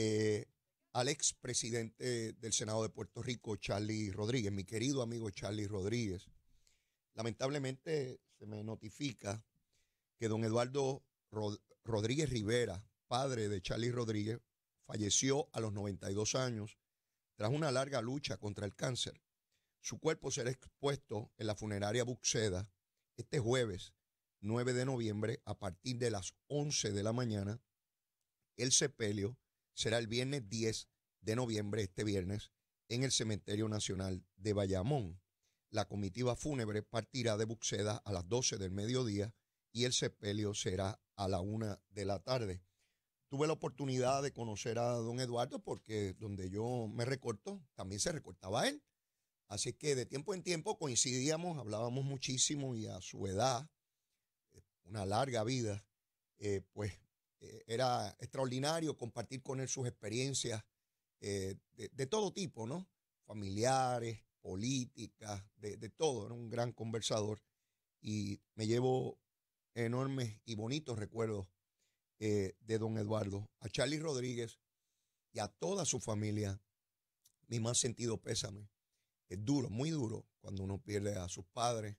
Eh, al ex presidente del Senado de Puerto Rico, Charlie Rodríguez, mi querido amigo Charlie Rodríguez. Lamentablemente se me notifica que don Eduardo Rodríguez Rivera, padre de Charlie Rodríguez, falleció a los 92 años tras una larga lucha contra el cáncer. Su cuerpo será expuesto en la funeraria Buxeda este jueves 9 de noviembre a partir de las 11 de la mañana. El sepelio será el viernes 10 de noviembre, este viernes, en el Cementerio Nacional de Bayamón. La comitiva fúnebre partirá de Buxeda a las 12 del mediodía y el sepelio será a la 1 de la tarde. Tuve la oportunidad de conocer a don Eduardo porque donde yo me recorto, también se recortaba él. Así que de tiempo en tiempo coincidíamos, hablábamos muchísimo y a su edad, eh, una larga vida, eh, pues eh, era extraordinario compartir con él sus experiencias eh, de, todo tipo, ¿no? Familiares, políticas, de, todo. Era un gran conversador y me llevo enormes y bonitos recuerdos eh, de don Eduardo, a Charlie Rodríguez y a toda su familia. Mi más sentido pésame. Es duro, muy duro cuando uno pierde a sus padres.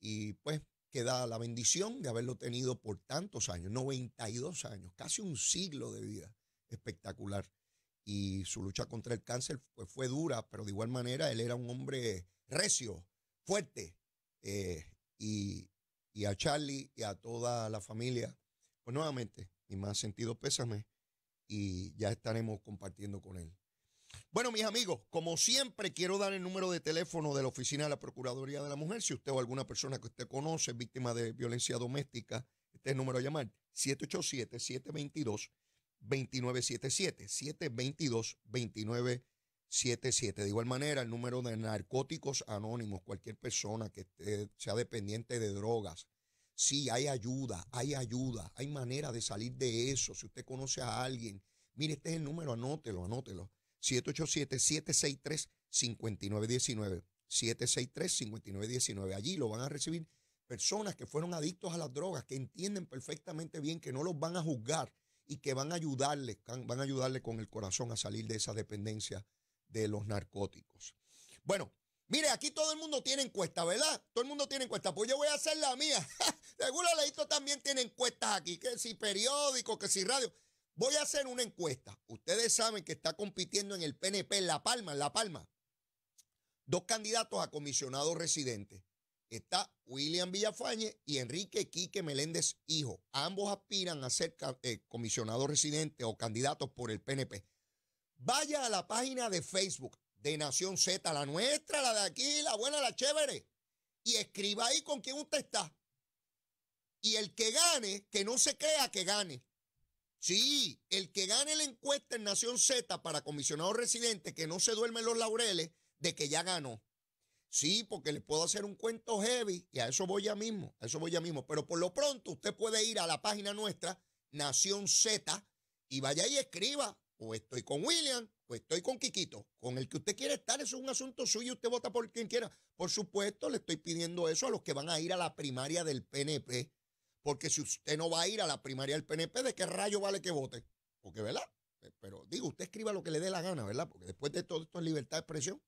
Y pues que da la bendición de haberlo tenido por tantos años, 92 años, casi un siglo de vida espectacular. Y su lucha contra el cáncer fue dura, pero de igual manera él era un hombre recio, fuerte. Eh, y, y a Charlie y a toda la familia, pues nuevamente, mi más sentido pésame y ya estaremos compartiendo con él. Bueno, mis amigos, como siempre, quiero dar el número de teléfono de la Oficina de la Procuraduría de la Mujer. Si usted o alguna persona que usted conoce es víctima de violencia doméstica, este es el número a llamar: 787-722-2977. 722-2977. De igual manera, el número de narcóticos anónimos, cualquier persona que sea dependiente de drogas. Sí, hay ayuda, hay ayuda, hay manera de salir de eso. Si usted conoce a alguien, mire, este es el número, anótelo, anótelo. 787-763-5919. 763-5919. Allí lo van a recibir personas que fueron adictos a las drogas, que entienden perfectamente bien que no los van a juzgar y que van a ayudarle, van a ayudarle con el corazón a salir de esa dependencia de los narcóticos. Bueno, mire, aquí todo el mundo tiene encuesta, ¿verdad? Todo el mundo tiene encuesta. Pues yo voy a hacer la mía. Seguro Leito también tiene encuestas aquí, que si periódico, que si radio. Voy a hacer una encuesta. Ustedes saben que está compitiendo en el PNP en La Palma, en La Palma. Dos candidatos a comisionado residente Está William Villafañe y Enrique Quique Meléndez Hijo. Ambos aspiran a ser eh, comisionado residente o candidatos por el PNP. Vaya a la página de Facebook de Nación Z, la nuestra, la de aquí, la buena, la chévere. Y escriba ahí con quién usted está. Y el que gane, que no se crea que gane Sí, el que gane la encuesta en Nación Z para comisionado residente, que no se duermen los laureles de que ya ganó. Sí, porque le puedo hacer un cuento heavy y a eso voy ya mismo, a eso voy ya mismo. Pero por lo pronto usted puede ir a la página nuestra, Nación Z, y vaya y escriba, o estoy con William, o estoy con Quiquito, con el que usted quiere estar, eso es un asunto suyo, usted vota por quien quiera. Por supuesto, le estoy pidiendo eso a los que van a ir a la primaria del PNP porque si usted no va a ir a la primaria del PNP, ¿de qué rayo vale que vote? Porque, ¿verdad? Eh, pero digo, usted escriba lo que le dé la gana, ¿verdad? Porque después de todo esto es libertad de expresión.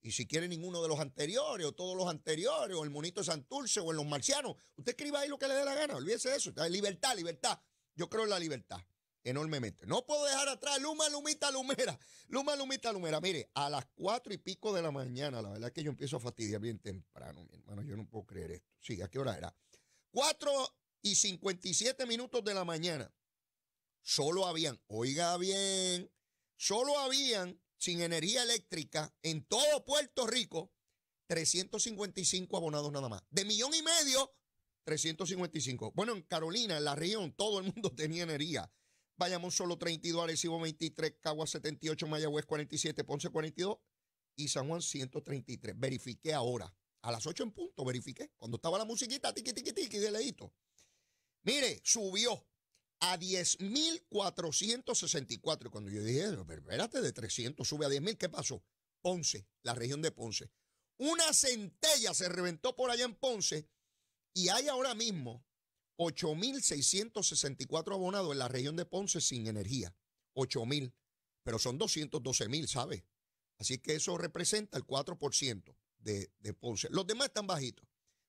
Y si quiere ninguno de los anteriores, o todos los anteriores, o el monito de Santurce, o en los marcianos, usted escriba ahí lo que le dé la gana, olvídese de eso. Libertad, libertad. Yo creo en la libertad, enormemente. No puedo dejar atrás Luma, Lumita, Lumera. Luma, Lumita, Lumera. Mire, a las cuatro y pico de la mañana, la verdad es que yo empiezo a fastidiar bien temprano, mi hermano. Yo no puedo creer esto. Sí, ¿a qué hora era? Cuatro y 57 minutos de la mañana, solo habían, oiga bien, solo habían sin energía eléctrica en todo Puerto Rico 355 abonados nada más. De millón y medio, 355. Bueno, en Carolina, en la región, todo el mundo tenía energía. Vayamos solo 32, Arecibo 23, Caguas 78, Mayagüez 47, Ponce 42 y San Juan 133. Verifiqué ahora. A las 8 en punto verifiqué. Cuando estaba la musiquita, tiqui, tiqui, tiqui, de leíto. Mire, subió a 10.464. cuando yo dije, espérate, de 300 sube a 10.000, ¿qué pasó? Ponce, la región de Ponce. Una centella se reventó por allá en Ponce y hay ahora mismo 8.664 abonados en la región de Ponce sin energía. 8.000, pero son 212.000, ¿sabes? Así que eso representa el 4% de, de Ponce. Los demás están bajitos.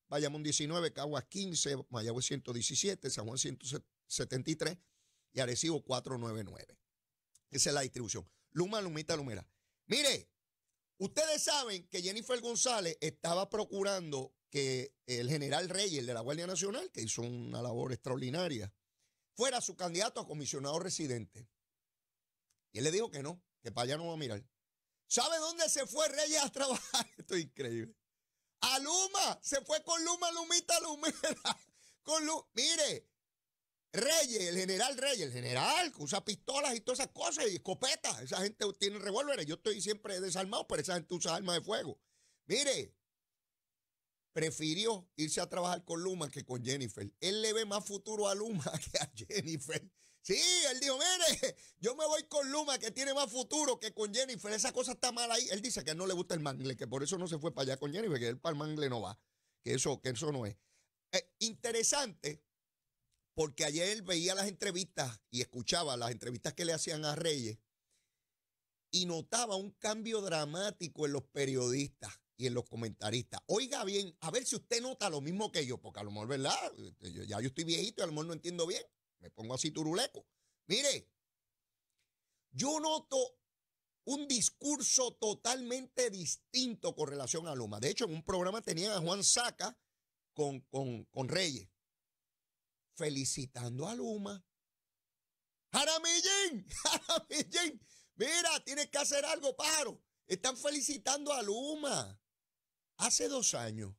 Bayamón 19, Caguas 15, Mayagüez 117, San Juan 173 y Arecibo 499. Esa es la distribución. Luma, Lumita, Lumera. Mire, ustedes saben que Jennifer González estaba procurando que el general Reyes de la Guardia Nacional, que hizo una labor extraordinaria, fuera su candidato a comisionado residente. Y él le dijo que no, que para allá no va a mirar. ¿Sabe dónde se fue Reyes a trabajar? Esto es increíble. A Luma, se fue con Luma, Lumita, Lumera. Con Lu Mire, Reyes, el general Reyes, el general que usa pistolas y todas esas cosas y escopetas. Esa gente tiene revólveres. Yo estoy siempre desarmado, pero esa gente usa armas de fuego. Mire, prefirió irse a trabajar con Luma que con Jennifer. Él le ve más futuro a Luma que a Jennifer. Sí, él dijo, mire, yo me voy con Luma, que tiene más futuro que con Jennifer. Esa cosa está mal ahí. Él dice que no le gusta el mangle, que por eso no se fue para allá con Jennifer, que él para el mangle no va. Que eso, que eso no es. Eh, interesante, porque ayer él veía las entrevistas y escuchaba las entrevistas que le hacían a Reyes y notaba un cambio dramático en los periodistas y en los comentaristas. Oiga bien, a ver si usted nota lo mismo que yo, porque a lo mejor, ¿verdad? Este, ya yo estoy viejito y a lo mejor no entiendo bien me pongo así turuleco. Mire, yo noto un discurso totalmente distinto con relación a Luma. De hecho, en un programa tenían a Juan Saca con, con, con Reyes, felicitando a Luma. Jaramillín, Jaramillín, mira, tienes que hacer algo, pájaro. Están felicitando a Luma. Hace dos años,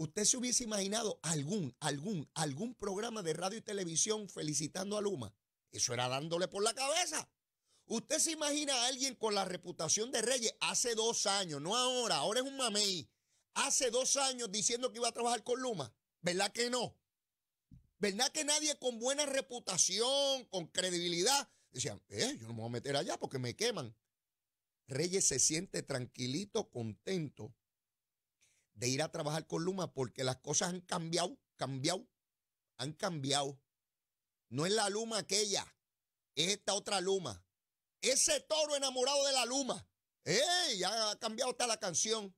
¿Usted se hubiese imaginado algún, algún, algún programa de radio y televisión felicitando a Luma? Eso era dándole por la cabeza. ¿Usted se imagina a alguien con la reputación de Reyes hace dos años, no ahora, ahora es un mamey, hace dos años diciendo que iba a trabajar con Luma? ¿Verdad que no? ¿Verdad que nadie con buena reputación, con credibilidad, decían, eh, yo no me voy a meter allá porque me queman? Reyes se siente tranquilito, contento, de ir a trabajar con Luma porque las cosas han cambiado, cambiado, han cambiado. No es la Luma aquella, es esta otra Luma. Ese toro enamorado de la Luma. ¡Ey! Ya ha cambiado hasta la canción.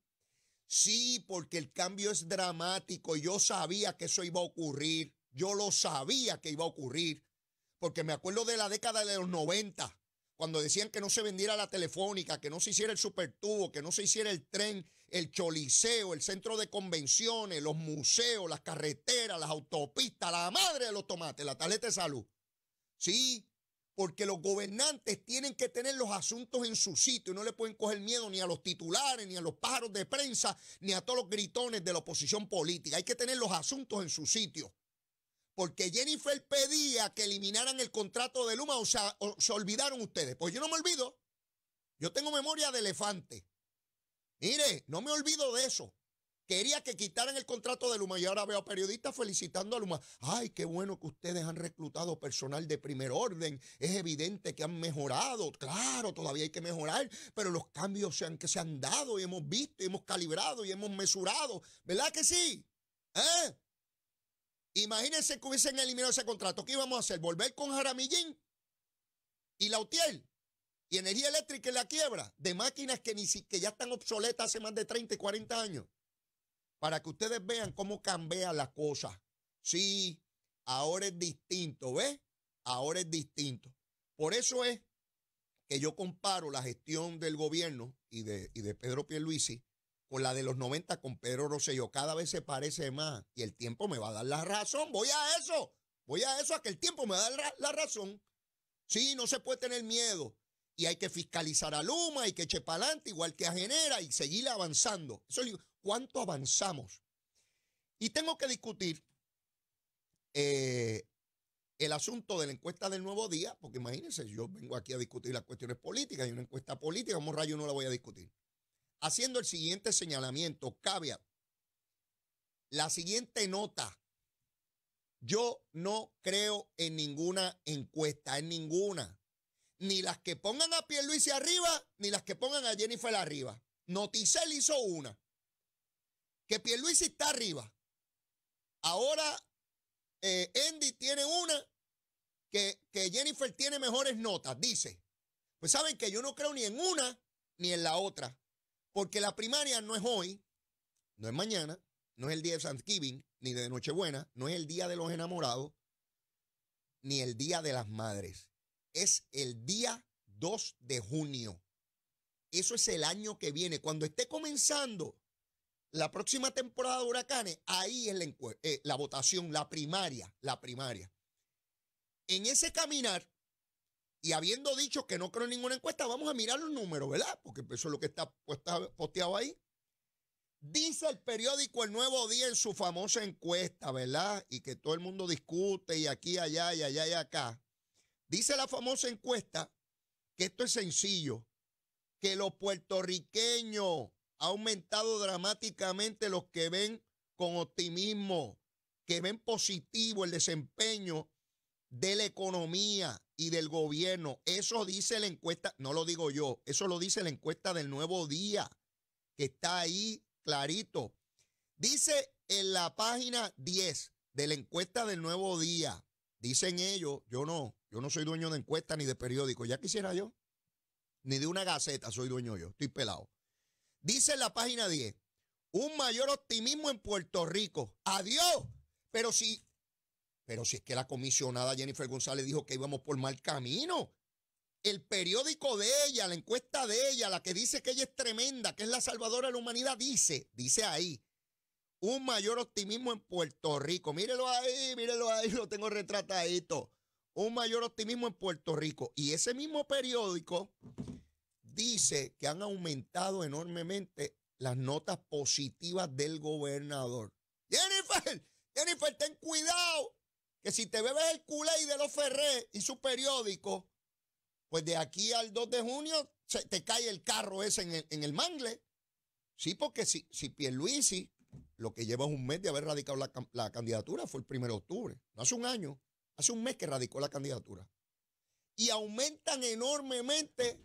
Sí, porque el cambio es dramático. Yo sabía que eso iba a ocurrir. Yo lo sabía que iba a ocurrir. Porque me acuerdo de la década de los 90, cuando decían que no se vendiera la telefónica, que no se hiciera el supertubo, que no se hiciera el tren, el choliseo, el centro de convenciones, los museos, las carreteras, las autopistas, la madre de los tomates, la tarjeta de salud. Sí, porque los gobernantes tienen que tener los asuntos en su sitio y no le pueden coger miedo ni a los titulares, ni a los pájaros de prensa, ni a todos los gritones de la oposición política. Hay que tener los asuntos en su sitio. Porque Jennifer pedía que eliminaran el contrato de Luma o, sea, se olvidaron ustedes. Pues yo no me olvido. Yo tengo memoria de elefante. Mire, no me olvido de eso. Quería que quitaran el contrato de Luma y ahora veo a periodistas felicitando a Luma. Ay, qué bueno que ustedes han reclutado personal de primer orden. Es evidente que han mejorado. Claro, todavía hay que mejorar, pero los cambios se que se han dado y hemos visto y hemos calibrado y hemos mesurado. ¿Verdad que sí? ¿Eh? Imagínense que hubiesen eliminado ese contrato. ¿Qué íbamos a hacer? ¿Volver con Jaramillín y Lautiel? Y energía eléctrica en la quiebra de máquinas que, ni, que ya están obsoletas hace más de 30 y 40 años. Para que ustedes vean cómo cambia la cosa. Sí, ahora es distinto, ¿ves? Ahora es distinto. Por eso es que yo comparo la gestión del gobierno y de, y de Pedro Pierluisi con la de los 90 con Pedro Rosselló. Cada vez se parece más y el tiempo me va a dar la razón. Voy a eso, voy a eso, a que el tiempo me da la razón. Sí, no se puede tener miedo y hay que fiscalizar a Luma, y que eche para adelante, igual que a Genera, y seguir avanzando. Eso digo, ¿cuánto avanzamos? Y tengo que discutir eh, el asunto de la encuesta del nuevo día, porque imagínense, yo vengo aquí a discutir las cuestiones políticas, y una encuesta política, como rayo no la voy a discutir? Haciendo el siguiente señalamiento, cabia, la siguiente nota. Yo no creo en ninguna encuesta, en ninguna ni las que pongan a Pierluisi arriba, ni las que pongan a Jennifer arriba. Noticel hizo una. Que Pierluisi está arriba. Ahora eh, Andy tiene una que, que Jennifer tiene mejores notas, dice. Pues saben que yo no creo ni en una ni en la otra. Porque la primaria no es hoy, no es mañana, no es el día de Thanksgiving, ni de Nochebuena, no es el día de los enamorados, ni el día de las madres es el día 2 de junio. Eso es el año que viene. Cuando esté comenzando la próxima temporada de huracanes, ahí es eh, la, votación, la primaria, la primaria. En ese caminar, y habiendo dicho que no creo en ninguna encuesta, vamos a mirar los números, ¿verdad? Porque eso es lo que está posteado ahí. Dice el periódico El Nuevo Día en su famosa encuesta, ¿verdad? Y que todo el mundo discute y aquí, allá y allá y acá. Dice la famosa encuesta que esto es sencillo, que los puertorriqueños ha aumentado dramáticamente los que ven con optimismo, que ven positivo el desempeño de la economía y del gobierno. Eso dice la encuesta, no lo digo yo, eso lo dice la encuesta del nuevo día, que está ahí clarito. Dice en la página 10 de la encuesta del nuevo día, dicen ellos, yo no, yo no soy dueño de encuesta ni de periódico, ya quisiera yo. Ni de una gaceta soy dueño yo, estoy pelado. Dice en la página 10, un mayor optimismo en Puerto Rico. Adiós. Pero si, pero si es que la comisionada Jennifer González dijo que íbamos por mal camino. El periódico de ella, la encuesta de ella, la que dice que ella es tremenda, que es la salvadora de la humanidad, dice, dice ahí, un mayor optimismo en Puerto Rico. Mírelo ahí, mírelo ahí, lo tengo retratadito un mayor optimismo en Puerto Rico. Y ese mismo periódico dice que han aumentado enormemente las notas positivas del gobernador. Jennifer, Jennifer, ten cuidado que si te bebes el culé de los Ferré y su periódico, pues de aquí al 2 de junio te cae el carro ese en el, en el mangle. Sí, porque si, si Pierluisi, lo que lleva un mes de haber radicado la, la candidatura, fue el 1 de octubre, no hace un año hace un mes que radicó la candidatura. Y aumentan enormemente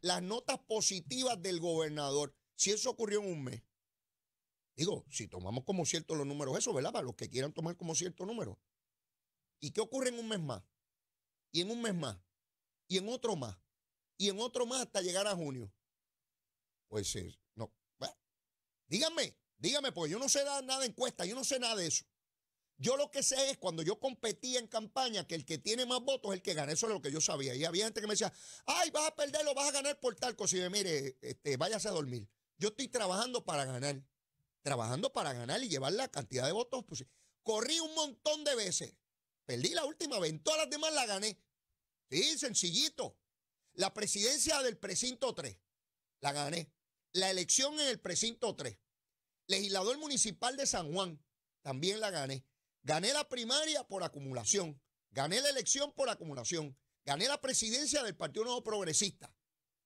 las notas positivas del gobernador. Si eso ocurrió en un mes, digo, si tomamos como cierto los números, eso, ¿verdad? Para los que quieran tomar como cierto número. ¿Y qué ocurre en un mes más? Y en un mes más. Y en otro más. Y en otro más hasta llegar a junio. Pues sí, no. Dígame, díganme, díganme, porque yo no sé nada de encuestas, yo no sé nada de eso. Yo lo que sé es cuando yo competía en campaña que el que tiene más votos es el que gana. Eso es lo que yo sabía. Y había gente que me decía, ay, vas a perderlo, vas a ganar por tal cosa. Y yo, mire, este, váyase a dormir. Yo estoy trabajando para ganar. Trabajando para ganar y llevar la cantidad de votos. Pues, corrí un montón de veces. Perdí la última vez. todas las demás la gané. Sí, sencillito. La presidencia del precinto 3. La gané. La elección en el precinto 3. Legislador municipal de San Juan. También la gané Gané la primaria por acumulación. Gané la elección por acumulación. Gané la presidencia del Partido Nuevo Progresista.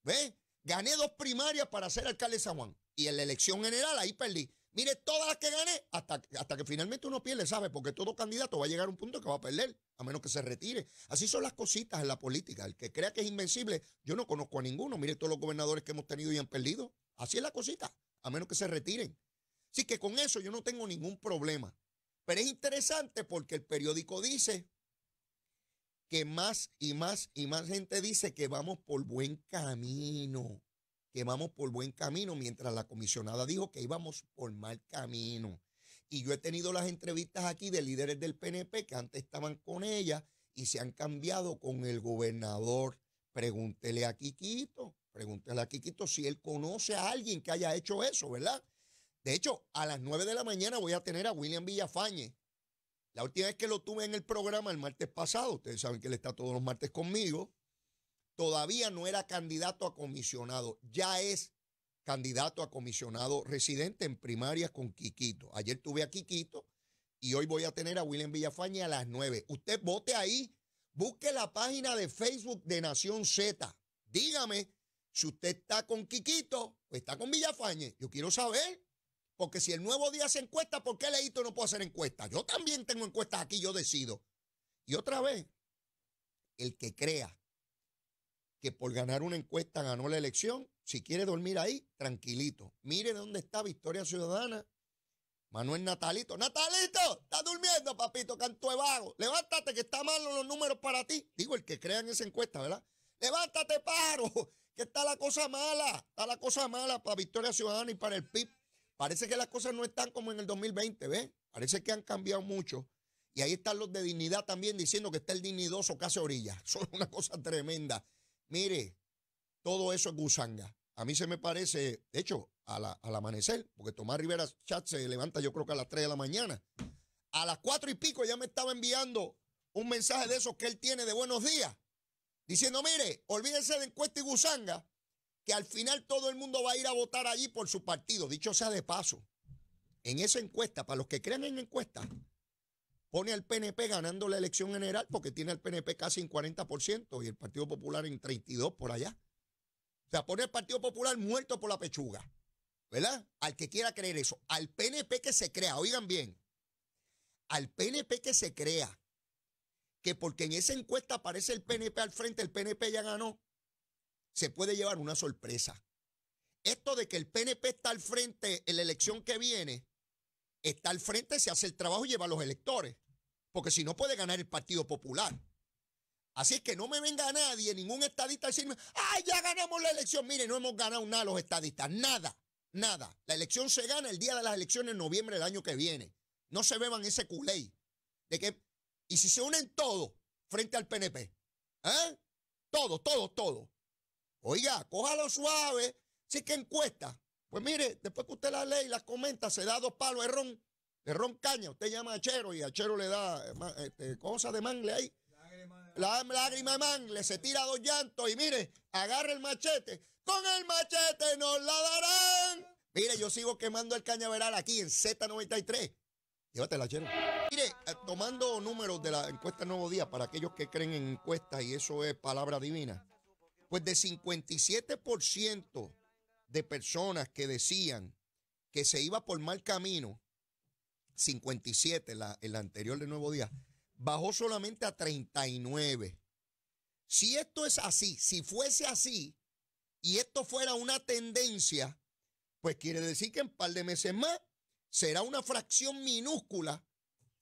¿Ves? Gané dos primarias para ser alcalde de San Juan. Y en la elección general ahí perdí. Mire, todas las que gané, hasta, hasta que finalmente uno pierde, ¿sabe? Porque todo candidato va a llegar a un punto que va a perder, a menos que se retire. Así son las cositas en la política. El que crea que es invencible, yo no conozco a ninguno. Mire, todos los gobernadores que hemos tenido y han perdido. Así es la cosita, a menos que se retiren. Así que con eso yo no tengo ningún problema. Pero es interesante porque el periódico dice que más y más y más gente dice que vamos por buen camino, que vamos por buen camino, mientras la comisionada dijo que íbamos por mal camino. Y yo he tenido las entrevistas aquí de líderes del PNP que antes estaban con ella y se han cambiado con el gobernador. Pregúntele a Quiquito, pregúntele a Quiquito si él conoce a alguien que haya hecho eso, ¿verdad? De hecho, a las 9 de la mañana voy a tener a William Villafañe. La última vez que lo tuve en el programa el martes pasado, ustedes saben que él está todos los martes conmigo, todavía no era candidato a comisionado, ya es candidato a comisionado residente en primarias con Quiquito. Ayer tuve a Quiquito y hoy voy a tener a William Villafañe a las 9. Usted vote ahí, busque la página de Facebook de Nación Z. Dígame si usted está con Quiquito o está con Villafañe. Yo quiero saber. Porque si el nuevo día hace encuesta, ¿por qué Leito no puede hacer encuesta? Yo también tengo encuestas aquí, yo decido. Y otra vez, el que crea que por ganar una encuesta ganó la elección, si quiere dormir ahí, tranquilito. Mire dónde está Victoria Ciudadana. Manuel Natalito. Natalito, está durmiendo, papito, canto de vago. Levántate, que está malo los números para ti. Digo, el que crea en esa encuesta, ¿verdad? Levántate, paro, que está la cosa mala. Está la cosa mala para Victoria Ciudadana y para el PIB. Parece que las cosas no están como en el 2020, ¿ves? Parece que han cambiado mucho. Y ahí están los de dignidad también diciendo que está el dignidoso casi orilla. Son una cosa tremenda. Mire, todo eso es gusanga. A mí se me parece, de hecho, al amanecer, porque Tomás Rivera Chat se levanta yo creo que a las 3 de la mañana. A las 4 y pico ya me estaba enviando un mensaje de esos que él tiene de buenos días, diciendo, mire, olvídense de encuesta y gusanga, que al final todo el mundo va a ir a votar allí por su partido. Dicho sea de paso, en esa encuesta, para los que crean en encuesta, pone al PNP ganando la elección general porque tiene al PNP casi en 40% y el Partido Popular en 32 por allá. O sea, pone al Partido Popular muerto por la pechuga. ¿Verdad? Al que quiera creer eso. Al PNP que se crea, oigan bien. Al PNP que se crea. Que porque en esa encuesta aparece el PNP al frente, el PNP ya ganó se puede llevar una sorpresa. Esto de que el PNP está al frente en la elección que viene, está al frente se hace el trabajo y lleva a los electores, porque si no puede ganar el Partido Popular. Así es que no me venga nadie, ningún estadista a decirme, ¡ay, ya ganamos la elección! Mire, no hemos ganado nada los estadistas, nada, nada. La elección se gana el día de las elecciones en noviembre del año que viene. No se beban ese culé. De que, y si se unen todos frente al PNP, ¿eh? Todo, todo, todo. Oiga, cójalo suave. Sí que encuesta. Pues mire, después que usted la lee y las comenta, se da dos palos errón. ron, caña. Usted llama a Chero y a Chero le da eh, este, cosas de mangle ahí. La lágrima de mangle, se tira dos llantos y mire, agarra el machete. Con el machete nos la darán. Mire, yo sigo quemando el cañaveral aquí en Z93. Llévatela, Chero. Mire, eh, tomando números de la encuesta Nuevo Día, para aquellos que creen en encuestas y eso es palabra divina. Pues de 57% de personas que decían que se iba por mal camino, 57 la, el anterior de Nuevo Día, bajó solamente a 39. Si esto es así, si fuese así, y esto fuera una tendencia, pues quiere decir que en un par de meses más será una fracción minúscula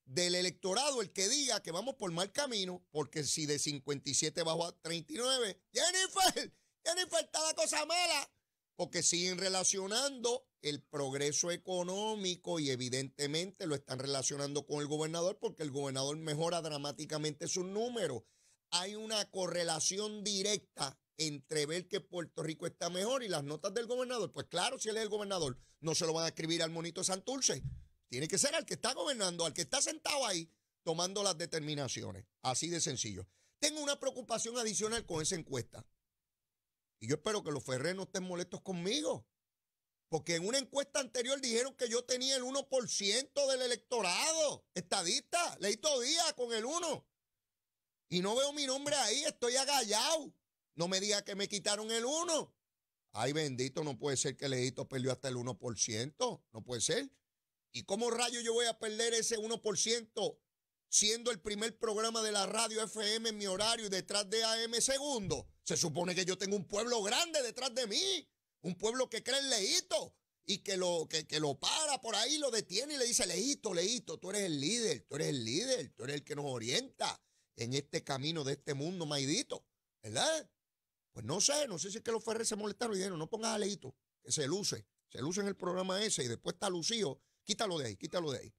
del electorado el que diga que vamos por mal camino, porque si de 57 bajo a 39, Jennifer, Jennifer está la cosa mala, porque siguen relacionando el progreso económico y evidentemente lo están relacionando con el gobernador porque el gobernador mejora dramáticamente sus números. Hay una correlación directa entre ver que Puerto Rico está mejor y las notas del gobernador. Pues claro, si él es el gobernador, no se lo van a escribir al monito Santurce. Tiene que ser al que está gobernando, al que está sentado ahí tomando las determinaciones. Así de sencillo. Tengo una preocupación adicional con esa encuesta. Y yo espero que los Ferrer no estén molestos conmigo. Porque en una encuesta anterior dijeron que yo tenía el 1% del electorado estadista. Leí todo día con el 1. Y no veo mi nombre ahí, estoy agallado. No me diga que me quitaron el 1. Ay, bendito, no puede ser que Leito perdió hasta el 1%. No puede ser. ¿Y cómo rayo yo voy a perder ese 1% siendo el primer programa de la radio FM en mi horario y detrás de AM segundo? Se supone que yo tengo un pueblo grande detrás de mí, un pueblo que cree en Leito y que lo, que, lo para por ahí, lo detiene y le dice, Leito, Leito, tú eres el líder, tú eres el líder, tú eres el que nos orienta en este camino de este mundo maidito, ¿verdad? Pues no sé, no sé si es que los Ferrer se molestaron y dijeron, no pongas a Leito, que se luce, se luce en el programa ese y después está lucido Quítalo de ahí, quítalo de ahí.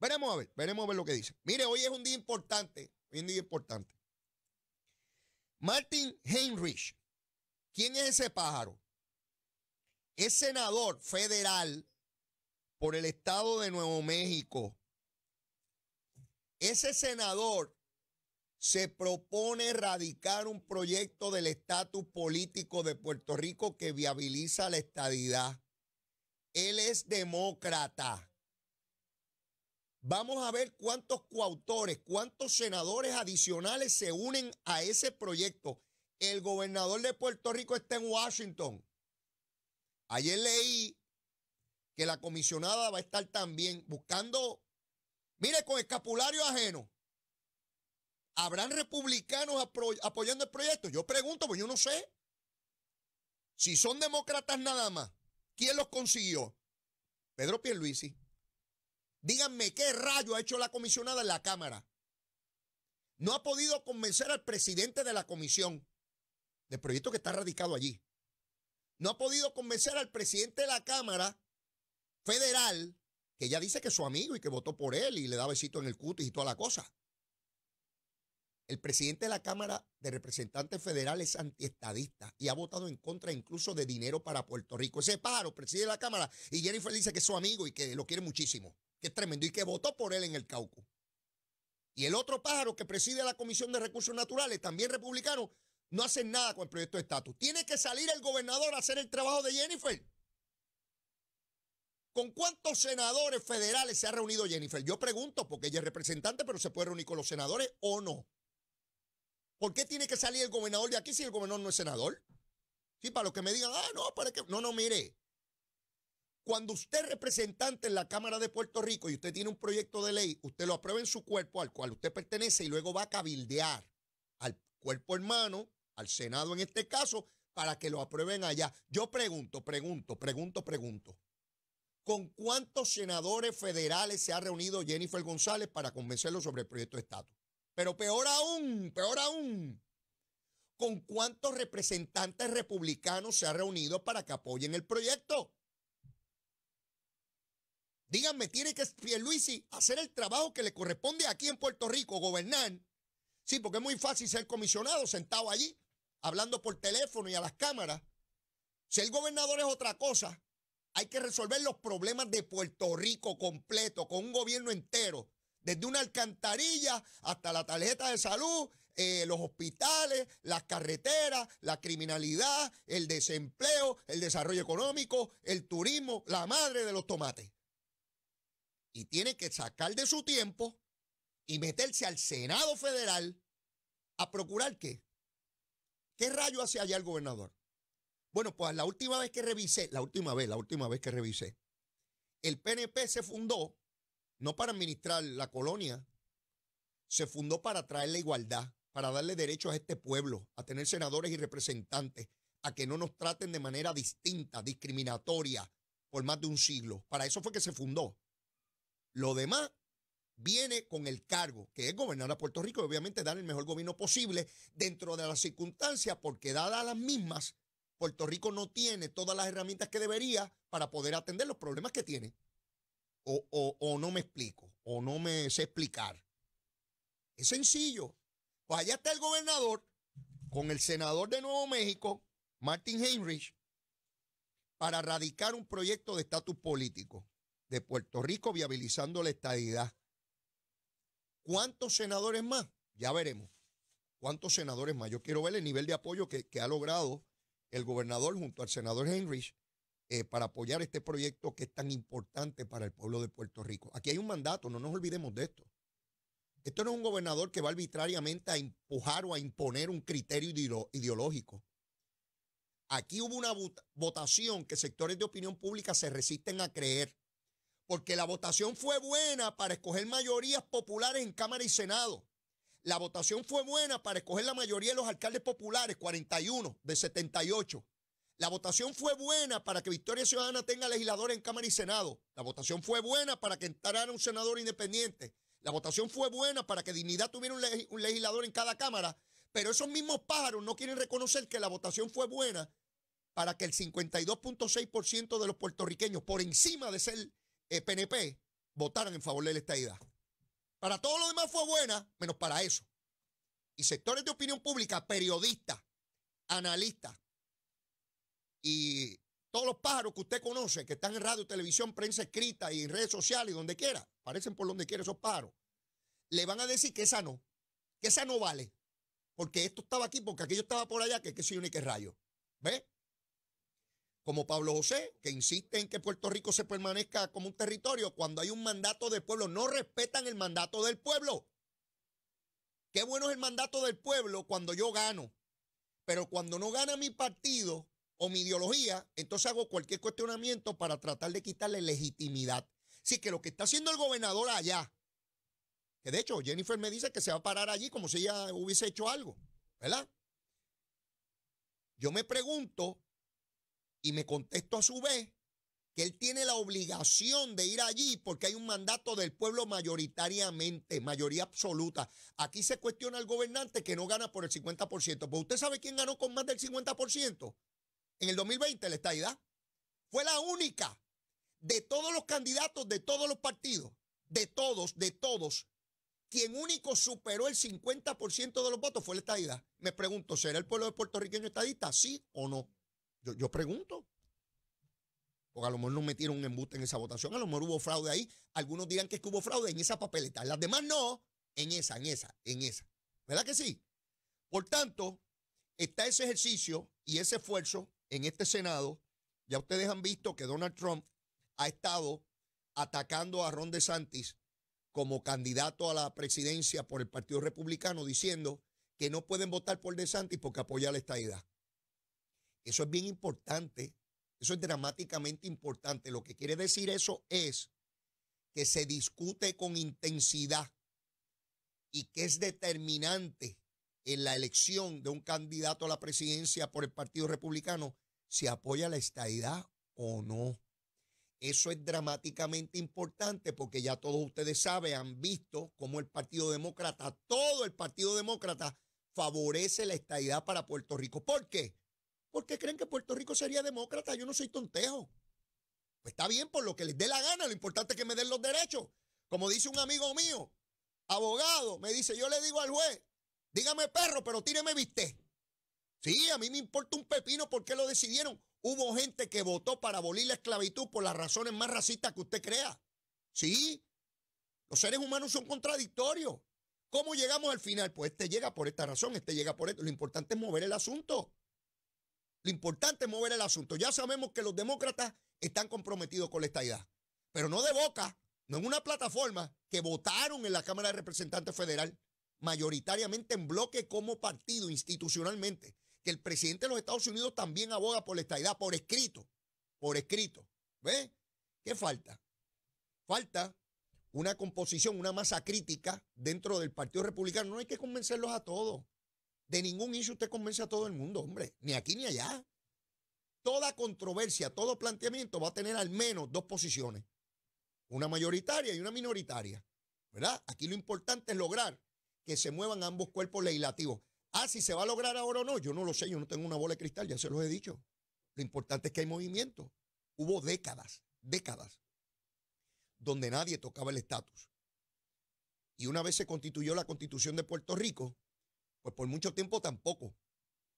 Veremos a ver, veremos a ver lo que dice. Mire, hoy es un día importante, un día importante. Martin Heinrich, ¿quién es ese pájaro? Es senador federal por el estado de Nuevo México. Ese senador se propone erradicar un proyecto del estatus político de Puerto Rico que viabiliza la estadidad. Él es demócrata. Vamos a ver cuántos coautores, cuántos senadores adicionales se unen a ese proyecto. El gobernador de Puerto Rico está en Washington. Ayer leí que la comisionada va a estar también buscando, mire, con escapulario ajeno. ¿Habrán republicanos apoyando el proyecto? Yo pregunto, pues yo no sé. Si son demócratas nada más, ¿Quién los consiguió? Pedro Pierluisi. Díganme qué rayo ha hecho la comisionada en la Cámara. No ha podido convencer al presidente de la comisión del proyecto que está radicado allí. No ha podido convencer al presidente de la Cámara federal, que ya dice que es su amigo y que votó por él y le da besito en el cutis y toda la cosa. El presidente de la Cámara de Representantes Federales es antiestadista y ha votado en contra incluso de dinero para Puerto Rico. Ese pájaro preside la Cámara, y Jennifer dice que es su amigo y que lo quiere muchísimo, que es tremendo, y que votó por él en el Cauco. Y el otro pájaro que preside la Comisión de Recursos Naturales, también republicano, no hace nada con el proyecto de estatus. Tiene que salir el gobernador a hacer el trabajo de Jennifer. ¿Con cuántos senadores federales se ha reunido Jennifer? Yo pregunto, porque ella es representante, pero se puede reunir con los senadores o no. ¿Por qué tiene que salir el gobernador de aquí si el gobernador no es senador? Sí, para los que me digan, ah, no, para que. No, no, mire. Cuando usted es representante en la Cámara de Puerto Rico y usted tiene un proyecto de ley, usted lo aprueba en su cuerpo al cual usted pertenece y luego va a cabildear al cuerpo hermano, al Senado en este caso, para que lo aprueben allá. Yo pregunto, pregunto, pregunto, pregunto. ¿Con cuántos senadores federales se ha reunido Jennifer González para convencerlo sobre el proyecto de estatus? Pero peor aún, peor aún, ¿con cuántos representantes republicanos se ha reunido para que apoyen el proyecto? Díganme, tiene que Pierluisi hacer el trabajo que le corresponde aquí en Puerto Rico, gobernar. Sí, porque es muy fácil ser comisionado sentado allí, hablando por teléfono y a las cámaras. Si el gobernador es otra cosa, hay que resolver los problemas de Puerto Rico completo, con un gobierno entero desde una alcantarilla hasta la tarjeta de salud, eh, los hospitales, las carreteras, la criminalidad, el desempleo, el desarrollo económico, el turismo, la madre de los tomates. Y tiene que sacar de su tiempo y meterse al Senado Federal a procurar qué. ¿Qué rayo hace allá el gobernador? Bueno, pues la última vez que revisé, la última vez, la última vez que revisé, el PNP se fundó no para administrar la colonia, se fundó para traer la igualdad, para darle derecho a este pueblo, a tener senadores y representantes, a que no nos traten de manera distinta, discriminatoria, por más de un siglo. Para eso fue que se fundó. Lo demás viene con el cargo, que es gobernar a Puerto Rico y obviamente dar el mejor gobierno posible dentro de las circunstancias, porque dadas las mismas, Puerto Rico no tiene todas las herramientas que debería para poder atender los problemas que tiene o, no me explico, o no me sé explicar. Es sencillo. Pues allá está el gobernador con el senador de Nuevo México, Martin Heinrich, para radicar un proyecto de estatus político de Puerto Rico viabilizando la estadidad. ¿Cuántos senadores más? Ya veremos. ¿Cuántos senadores más? Yo quiero ver el nivel de apoyo que, que ha logrado el gobernador junto al senador Heinrich eh, para apoyar este proyecto que es tan importante para el pueblo de Puerto Rico. Aquí hay un mandato, no nos olvidemos de esto. Esto no es un gobernador que va arbitrariamente a empujar o a imponer un criterio ideológico. Aquí hubo una votación que sectores de opinión pública se resisten a creer, porque la votación fue buena para escoger mayorías populares en Cámara y Senado. La votación fue buena para escoger la mayoría de los alcaldes populares, 41 de 78. La votación fue buena para que Victoria Ciudadana tenga legislador en Cámara y Senado. La votación fue buena para que entrara un senador independiente. La votación fue buena para que Dignidad tuviera un, legislador en cada Cámara. Pero esos mismos pájaros no quieren reconocer que la votación fue buena para que el 52.6% de los puertorriqueños, por encima de ser PNP, eh, votaran en favor de la estadidad. Para todo lo demás fue buena, menos para eso. Y sectores de opinión pública, periodistas, analistas, y todos los pájaros que usted conoce, que están en radio, televisión, prensa escrita y redes sociales, y donde quiera, aparecen por donde quiera esos pájaros, le van a decir que esa no, que esa no vale, porque esto estaba aquí, porque aquello estaba por allá, que que sé yo ni qué rayo. ¿Ve? Como Pablo José, que insiste en que Puerto Rico se permanezca como un territorio cuando hay un mandato del pueblo. No respetan el mandato del pueblo. Qué bueno es el mandato del pueblo cuando yo gano. Pero cuando no gana mi partido, o mi ideología, entonces hago cualquier cuestionamiento para tratar de quitarle legitimidad. Así que lo que está haciendo el gobernador allá, que de hecho Jennifer me dice que se va a parar allí como si ella hubiese hecho algo, ¿verdad? Yo me pregunto y me contesto a su vez que él tiene la obligación de ir allí porque hay un mandato del pueblo mayoritariamente, mayoría absoluta. Aquí se cuestiona al gobernante que no gana por el 50%. pero pues, usted sabe quién ganó con más del 50% en el 2020 la estadidad. Fue la única de todos los candidatos, de todos los partidos, de todos, de todos, quien único superó el 50% de los votos fue la estadidad. Me pregunto, ¿será el pueblo de puertorriqueño estadista? ¿Sí o no? Yo, pregunto. Porque a lo mejor no metieron un embuste en esa votación, a lo mejor hubo fraude ahí. Algunos dirán que, es que hubo fraude en esa papeleta, las demás no, en esa, en esa, en esa. ¿Verdad que sí? Por tanto, está ese ejercicio y ese esfuerzo en este Senado, ya ustedes han visto que Donald Trump ha estado atacando a Ron DeSantis como candidato a la presidencia por el Partido Republicano, diciendo que no pueden votar por DeSantis porque apoya la estadidad. Eso es bien importante, eso es dramáticamente importante. Lo que quiere decir eso es que se discute con intensidad y que es determinante en la elección de un candidato a la presidencia por el Partido Republicano si apoya la estadidad o no. Eso es dramáticamente importante porque ya todos ustedes saben, han visto cómo el Partido Demócrata, todo el Partido Demócrata, favorece la estadidad para Puerto Rico. ¿Por qué? Porque creen que Puerto Rico sería demócrata. Yo no soy tontejo. Pues está bien por lo que les dé la gana, lo importante es que me den los derechos. Como dice un amigo mío, abogado, me dice, yo le digo al juez, Dígame perro, pero tíreme viste. Sí, a mí me importa un pepino por qué lo decidieron. Hubo gente que votó para abolir la esclavitud por las razones más racistas que usted crea. Sí, los seres humanos son contradictorios. ¿Cómo llegamos al final? Pues este llega por esta razón, este llega por esto. Lo importante es mover el asunto. Lo importante es mover el asunto. Ya sabemos que los demócratas están comprometidos con la estadidad, pero no de boca, no en una plataforma que votaron en la Cámara de Representantes Federal mayoritariamente en bloque como partido institucionalmente, que el presidente de los Estados Unidos también aboga por la estadidad por escrito, por escrito. ve, ¿Qué falta? Falta una composición, una masa crítica dentro del Partido Republicano. No hay que convencerlos a todos. De ningún issue usted convence a todo el mundo, hombre, ni aquí ni allá. Toda controversia, todo planteamiento va a tener al menos dos posiciones, una mayoritaria y una minoritaria, ¿verdad? Aquí lo importante es lograr que se muevan ambos cuerpos legislativos. Ah, si se va a lograr ahora o no, yo no lo sé, yo no tengo una bola de cristal, ya se los he dicho. Lo importante es que hay movimiento. Hubo décadas, décadas, donde nadie tocaba el estatus. Y una vez se constituyó la constitución de Puerto Rico, pues por mucho tiempo tampoco.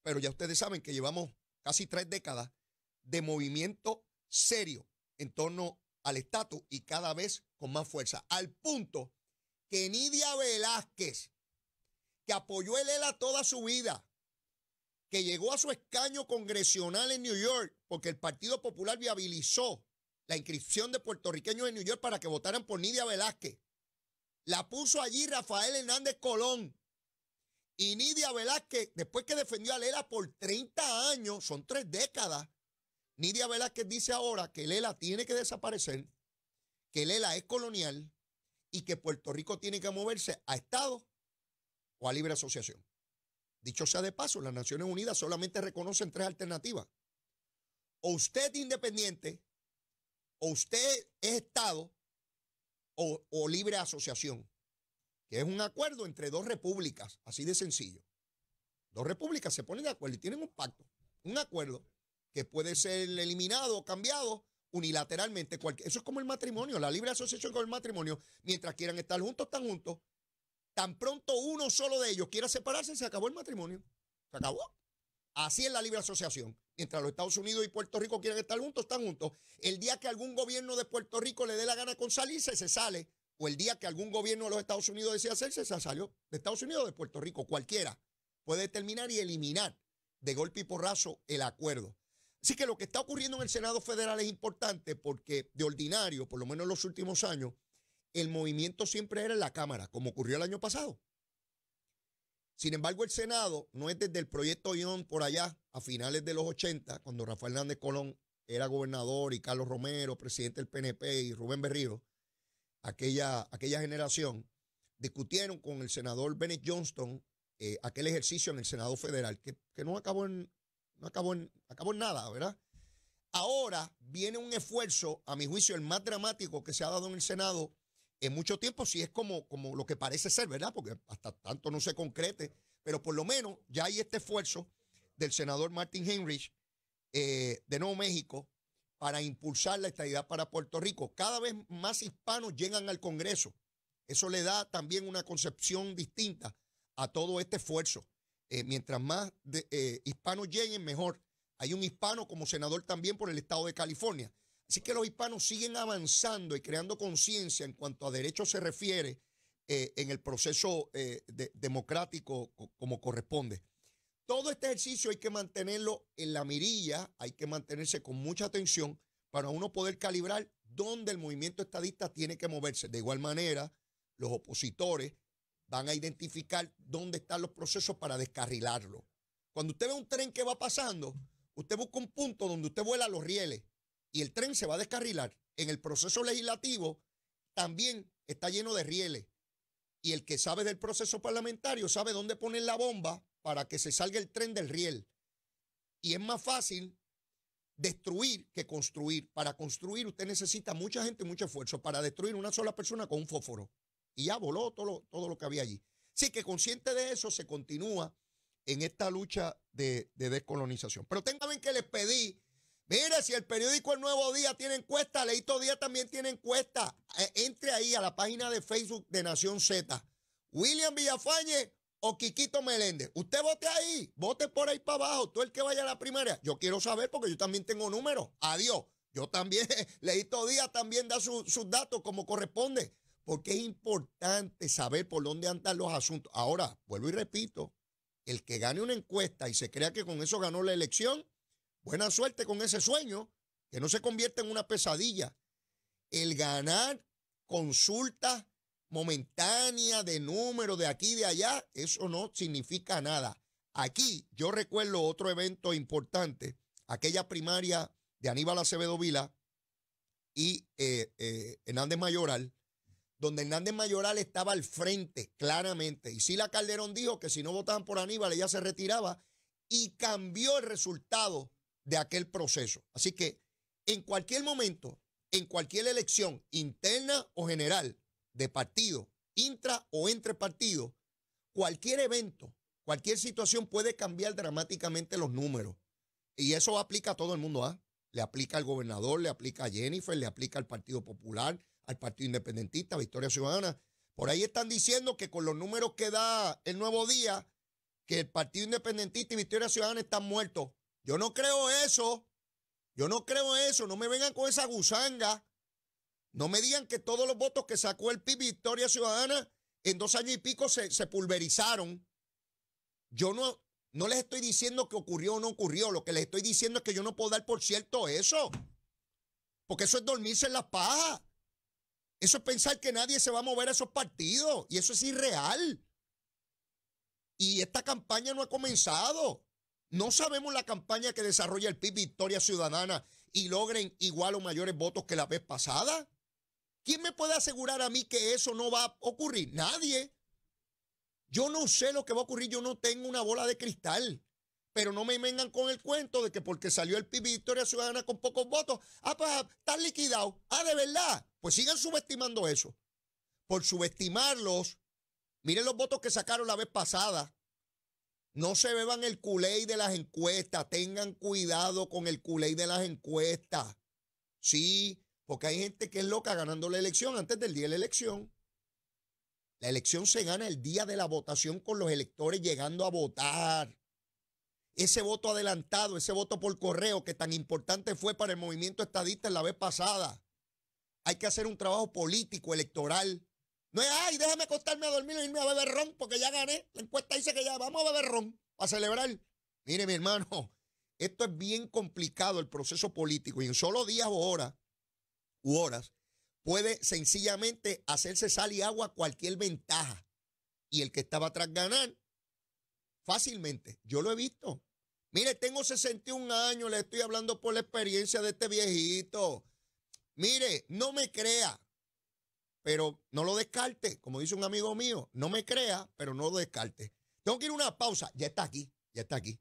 Pero ya ustedes saben que llevamos casi tres décadas de movimiento serio en torno al estatus y cada vez con más fuerza. Al punto que Nidia Velázquez, que apoyó a Lela toda su vida, que llegó a su escaño congresional en New York porque el Partido Popular viabilizó la inscripción de puertorriqueños en New York para que votaran por Nidia Velázquez. La puso allí Rafael Hernández Colón. Y Nidia Velázquez, después que defendió a Lela por 30 años, son tres décadas, Nidia Velázquez dice ahora que Lela tiene que desaparecer, que Lela es colonial y que Puerto Rico tiene que moverse a estado o a libre asociación. Dicho sea de paso, las Naciones Unidas solamente reconocen tres alternativas. O usted independiente, o usted es Estado, o, o libre asociación, que es un acuerdo entre dos repúblicas, así de sencillo. Dos repúblicas se ponen de acuerdo y tienen un pacto, un acuerdo que puede ser eliminado o cambiado unilateralmente. Eso es como el matrimonio, la libre asociación con el matrimonio. Mientras quieran estar juntos, están juntos. Tan pronto uno solo de ellos quiera separarse, se acabó el matrimonio. Se acabó. Así es la libre asociación. Mientras los Estados Unidos y Puerto Rico quieran estar juntos, están juntos. El día que algún gobierno de Puerto Rico le dé la gana con salirse, se sale. O el día que algún gobierno de los Estados Unidos desea hacerse, se salió. De Estados Unidos o de Puerto Rico, cualquiera. Puede terminar y eliminar de golpe y porrazo el acuerdo. Así que lo que está ocurriendo en el Senado Federal es importante porque de ordinario, por lo menos en los últimos años, el movimiento siempre era en la Cámara, como ocurrió el año pasado. Sin embargo, el Senado no es desde el proyecto ION por allá, a finales de los 80, cuando Rafael Hernández Colón era gobernador y Carlos Romero, presidente del PNP y Rubén Berrío, aquella, aquella generación, discutieron con el senador Bennett Johnston eh, aquel ejercicio en el Senado Federal, que, que no, acabó en, no acabó, en, acabó en nada, ¿verdad? Ahora viene un esfuerzo, a mi juicio, el más dramático que se ha dado en el Senado en mucho tiempo, sí es como, como lo que parece ser, ¿verdad? Porque hasta tanto no se concrete, pero por lo menos ya hay este esfuerzo del senador Martin Heinrich eh, de Nuevo México para impulsar la estadidad para Puerto Rico. Cada vez más hispanos llegan al Congreso. Eso le da también una concepción distinta a todo este esfuerzo. Eh, mientras más de, eh, hispanos lleguen, mejor. Hay un hispano como senador también por el estado de California. Así que los hispanos siguen avanzando y creando conciencia en cuanto a derechos se refiere eh, en el proceso eh, democrático como corresponde. Todo este ejercicio hay que mantenerlo en la mirilla, hay que mantenerse con mucha atención para uno poder calibrar dónde el movimiento estadista tiene que moverse. De igual manera, los opositores van a identificar dónde están los procesos para descarrilarlo. Cuando usted ve un tren que va pasando, usted busca un punto donde usted vuela los rieles y el tren se va a descarrilar. En el proceso legislativo también está lleno de rieles. Y el que sabe del proceso parlamentario sabe dónde poner la bomba para que se salga el tren del riel. Y es más fácil destruir que construir. Para construir usted necesita mucha gente, y mucho esfuerzo. Para destruir una sola persona con un fósforo. Y ya voló todo lo, todo lo que había allí. Así que consciente de eso se continúa en esta lucha de, de descolonización. Pero tengan que les pedí Mire, si el periódico El Nuevo Día tiene encuesta, Leito Día también tiene encuesta. Eh, entre ahí a la página de Facebook de Nación Z. William Villafañe o Quiquito Meléndez. Usted vote ahí, vote por ahí para abajo, tú el que vaya a la primaria. Yo quiero saber porque yo también tengo números. Adiós. Yo también, Leito día también da sus datos como corresponde, porque es importante saber por dónde andan los asuntos. Ahora, vuelvo y repito, el que gane una encuesta y se crea que con eso ganó la elección, Buena suerte con ese sueño, que no se convierta en una pesadilla. El ganar consultas momentánea de número de aquí y de allá, eso no significa nada. Aquí yo recuerdo otro evento importante, aquella primaria de Aníbal Acevedo Vila y eh, eh, Hernández Mayoral, donde Hernández Mayoral estaba al frente claramente. Y Sila Calderón dijo que si no votaban por Aníbal ella se retiraba y cambió el resultado de aquel proceso. Así que en cualquier momento, en cualquier elección interna o general de partido, intra o entre partido, cualquier evento, cualquier situación puede cambiar dramáticamente los números. Y eso aplica a todo el mundo. ¿ah? Le aplica al gobernador, le aplica a Jennifer, le aplica al Partido Popular, al Partido Independentista, Victoria Ciudadana. Por ahí están diciendo que con los números que da el nuevo día, que el Partido Independentista y Victoria Ciudadana están muertos. Yo no creo eso. Yo no creo eso. No me vengan con esa gusanga. No me digan que todos los votos que sacó el PIB Victoria Ciudadana en dos años y pico se, pulverizaron. Yo no, no les estoy diciendo que ocurrió o no ocurrió. Lo que les estoy diciendo es que yo no puedo dar por cierto eso. Porque eso es dormirse en la paja. Eso es pensar que nadie se va a mover a esos partidos. Y eso es irreal. Y esta campaña no ha comenzado. No sabemos la campaña que desarrolla el PIB Victoria Ciudadana y logren igual o mayores votos que la vez pasada. ¿Quién me puede asegurar a mí que eso no va a ocurrir? Nadie. Yo no sé lo que va a ocurrir, yo no tengo una bola de cristal. Pero no me vengan con el cuento de que porque salió el PIB Victoria Ciudadana con pocos votos, ah, pues ah, están liquidado. Ah, de verdad. Pues sigan subestimando eso. Por subestimarlos, miren los votos que sacaron la vez pasada. No se beban el culé de las encuestas. Tengan cuidado con el culé de las encuestas. Sí, porque hay gente que es loca ganando la elección antes del día de la elección. La elección se gana el día de la votación con los electores llegando a votar. Ese voto adelantado, ese voto por correo que tan importante fue para el movimiento estadista en la vez pasada. Hay que hacer un trabajo político, electoral, no es, ay, déjame acostarme a dormir e irme a beber ron porque ya gané. La encuesta dice que ya vamos a beber ron a celebrar. Mire, mi hermano, esto es bien complicado el proceso político y en solo días o horas u horas puede sencillamente hacerse sal y agua cualquier ventaja. Y el que estaba atrás ganar, fácilmente. Yo lo he visto. Mire, tengo 61 años, le estoy hablando por la experiencia de este viejito. Mire, no me crea pero no lo descarte. Como dice un amigo mío, no me crea, pero no lo descarte. Tengo que ir a una pausa. Ya está aquí, ya está aquí.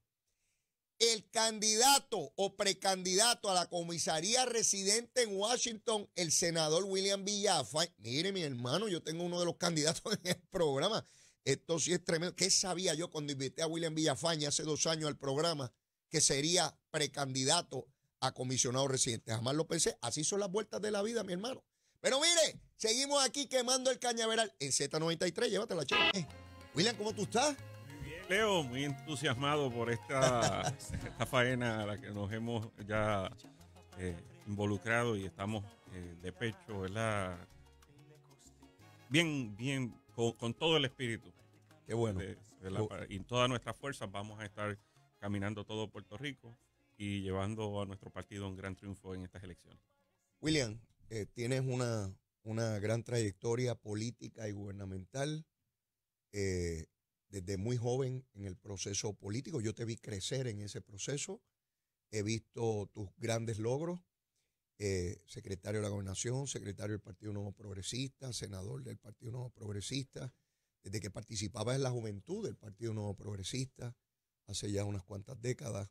El candidato o precandidato a la comisaría residente en Washington, el senador William Villafañe. Mire, mi hermano, yo tengo uno de los candidatos en el programa. Esto sí es tremendo. ¿Qué sabía yo cuando invité a William Villafaña hace dos años al programa que sería precandidato a comisionado residente? Jamás lo pensé. Así son las vueltas de la vida, mi hermano. Pero mire, seguimos aquí quemando el cañaveral en Z93. Llévatela, che. Eh, William, ¿cómo tú estás? Muy bien, Leo, muy entusiasmado por esta, esta faena a la que nos hemos ya eh, involucrado y estamos eh, de pecho, ¿verdad? Bien, bien, con, todo el espíritu. Qué bueno. De, y todas nuestras fuerzas vamos a estar caminando todo Puerto Rico y llevando a nuestro partido un gran triunfo en estas elecciones. William, eh, tienes una, una gran trayectoria política y gubernamental eh, desde muy joven en el proceso político. Yo te vi crecer en ese proceso, he visto tus grandes logros, eh, secretario de la gobernación, secretario del Partido Nuevo Progresista, senador del Partido Nuevo Progresista, desde que participabas en la juventud del Partido Nuevo Progresista hace ya unas cuantas décadas.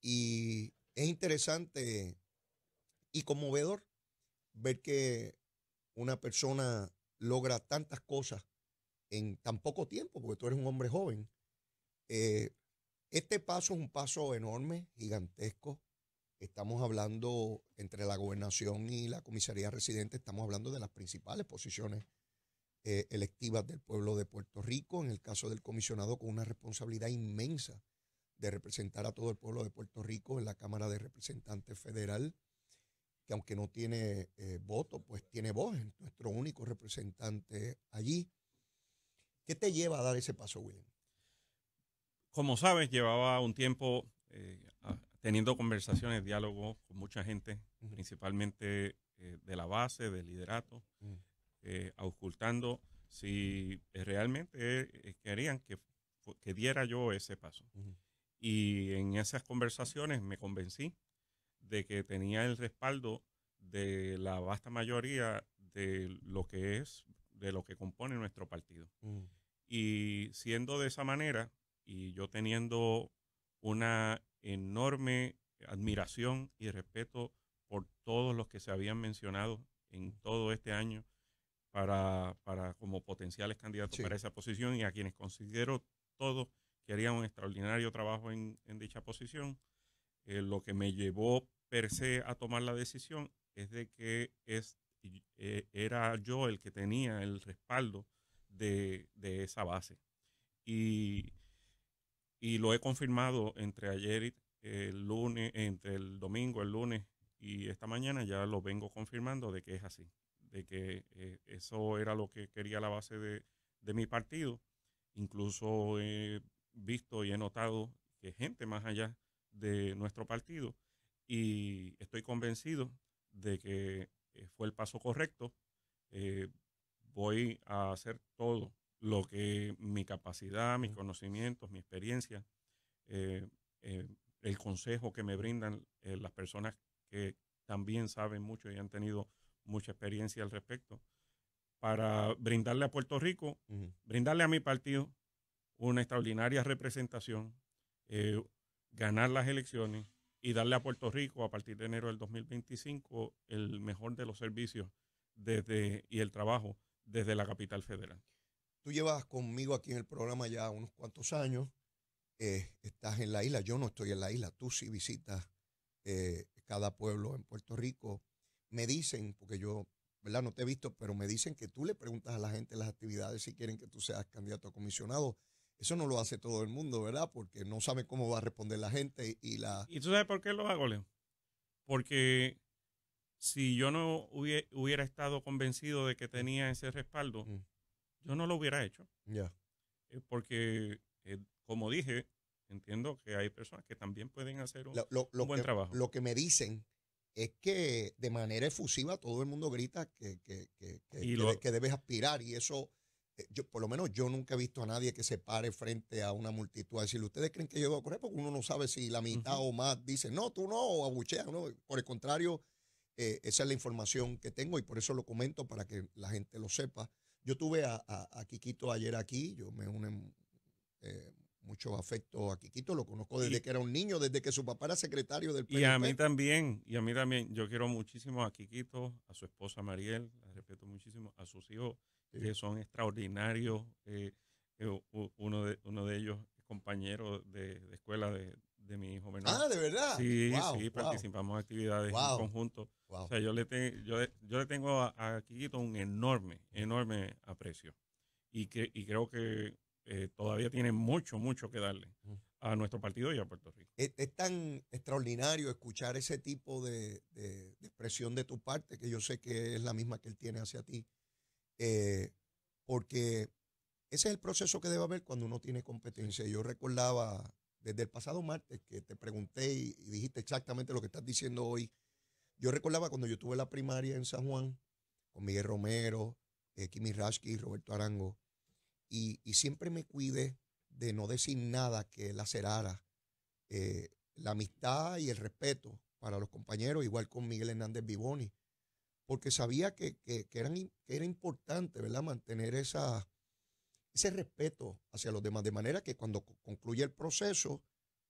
Y es interesante y conmovedor ver que una persona logra tantas cosas en tan poco tiempo, porque tú eres un hombre joven. Eh, este paso es un paso enorme, gigantesco. Estamos hablando entre la gobernación y la comisaría residente, estamos hablando de las principales posiciones eh, electivas del pueblo de Puerto Rico, en el caso del comisionado con una responsabilidad inmensa de representar a todo el pueblo de Puerto Rico en la Cámara de Representantes Federal que aunque no tiene eh, voto, pues tiene voz, es nuestro único representante allí. ¿Qué te lleva a dar ese paso, William? Como sabes, llevaba un tiempo eh, teniendo conversaciones, diálogos con mucha gente, principalmente eh, de la base, del liderato, auscultando mm. si realmente querían que, diera yo ese paso. Y en esas conversaciones me convencí de que tenía el respaldo de la vasta mayoría de lo que es, de lo que compone nuestro partido. Mm. Y siendo de esa manera, y yo teniendo una enorme admiración y respeto por todos los que se habían mencionado en todo este año para, como potenciales candidatos para esa posición y a quienes considero todos que harían un extraordinario trabajo en, dicha posición. Eh, lo que me llevó per se a tomar la decisión es de que es, eh, era yo el que tenía el respaldo de, de esa base. Y, y, lo he confirmado entre ayer, el lunes, entre el domingo, el lunes y esta mañana, ya lo vengo confirmando de que es así, de que eh, eso era lo que quería la base de, de mi partido. Incluso he visto y he notado que gente más allá de nuestro partido y estoy convencido de que eh, fue el paso correcto. Eh, voy a hacer todo lo que mi capacidad, mis conocimientos, mi experiencia, eh, el consejo que me brindan las personas que también saben mucho y han tenido mucha experiencia al respecto, para brindarle a Puerto Rico, brindarle a mi partido una extraordinaria representación, ganar las elecciones y darle a Puerto Rico a partir de enero del 2025 el mejor de los servicios desde, y el trabajo desde la capital federal. Tú llevas conmigo aquí en el programa ya unos cuantos años, eh, estás en la isla, yo no estoy en la isla, tú sí visitas eh, cada pueblo en Puerto Rico. Me dicen, porque yo, ¿verdad? No te he visto, pero me dicen que tú le preguntas a la gente las actividades si quieren que tú seas candidato a comisionado. Eso no lo hace todo el mundo, ¿verdad? Porque no sabe cómo va a responder la gente y la... ¿Y tú sabes por qué lo hago, Leo? Porque si yo no hubiera estado convencido de que tenía ese respaldo, mm. yo no lo hubiera hecho. Ya. Eh, porque, eh, como dije, entiendo que hay personas que también pueden hacer un, buen trabajo. Lo que me dicen es que de manera efusiva todo el mundo grita que, que, que debes aspirar y eso eh, por lo menos yo nunca he visto a nadie que se pare frente a una multitud a decirle, ¿ustedes creen que yo voy a correr? Porque uno no sabe si la mitad o más dice, no, tú no, o abuchea, ¿no? Por el contrario, eh, esa es la información que tengo y por eso lo comento para que la gente lo sepa. Yo tuve a, a, Quiquito ayer aquí, yo me unen eh, mucho afecto a Quiquito, lo conozco desde que era un niño, desde que su papá era secretario del Y a mí también, y a mí también, yo quiero muchísimo a Quiquito, a su esposa Mariel, respeto muchísimo, a sus hijos que eh, son extraordinarios. Eh, eh, uno, de, uno de ellos es compañero de, escuela de, mi hijo menor. Ah, de verdad. Sí, sí, participamos en actividades en conjunto. O sea, yo le, yo, yo, le tengo a, a, un enorme, enorme aprecio. Y, que, y creo que todavía tiene mucho, mucho que darle a nuestro partido y a Puerto Rico. Es, tan extraordinario escuchar ese tipo de, expresión de tu parte, que yo sé que es la misma que él tiene hacia ti, eh, porque ese es el proceso que debe haber cuando uno tiene competencia. Yo recordaba desde el pasado martes que te pregunté y, dijiste exactamente lo que estás diciendo hoy. Yo recordaba cuando yo tuve la primaria en San Juan con Miguel Romero, eh, kimi Kimi y Roberto Arango, y, siempre me cuidé de no decir nada que lacerara eh, la amistad y el respeto para los compañeros, igual con Miguel Hernández Vivoni porque sabía que, que era importante ¿verdad? mantener esa, ese respeto hacia los demás, de manera que cuando concluye el proceso,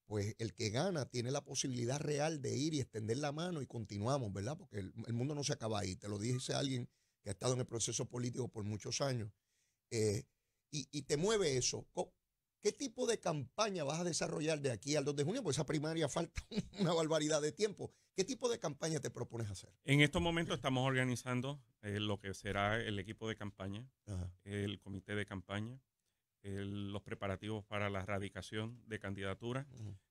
pues el que gana tiene la posibilidad real de ir y extender la mano y continuamos, ¿verdad? Porque el, mundo no se acaba ahí, te lo dice alguien que ha estado en el proceso político por muchos años, eh, y, y, te mueve eso. ¿Qué tipo de campaña vas a desarrollar de aquí al 2 de junio? Pues esa primaria falta una barbaridad de tiempo. ¿Qué tipo de campaña te propones hacer? En estos momentos estamos organizando eh, lo que será el equipo de campaña, el comité de campaña, los preparativos para la erradicación de candidaturas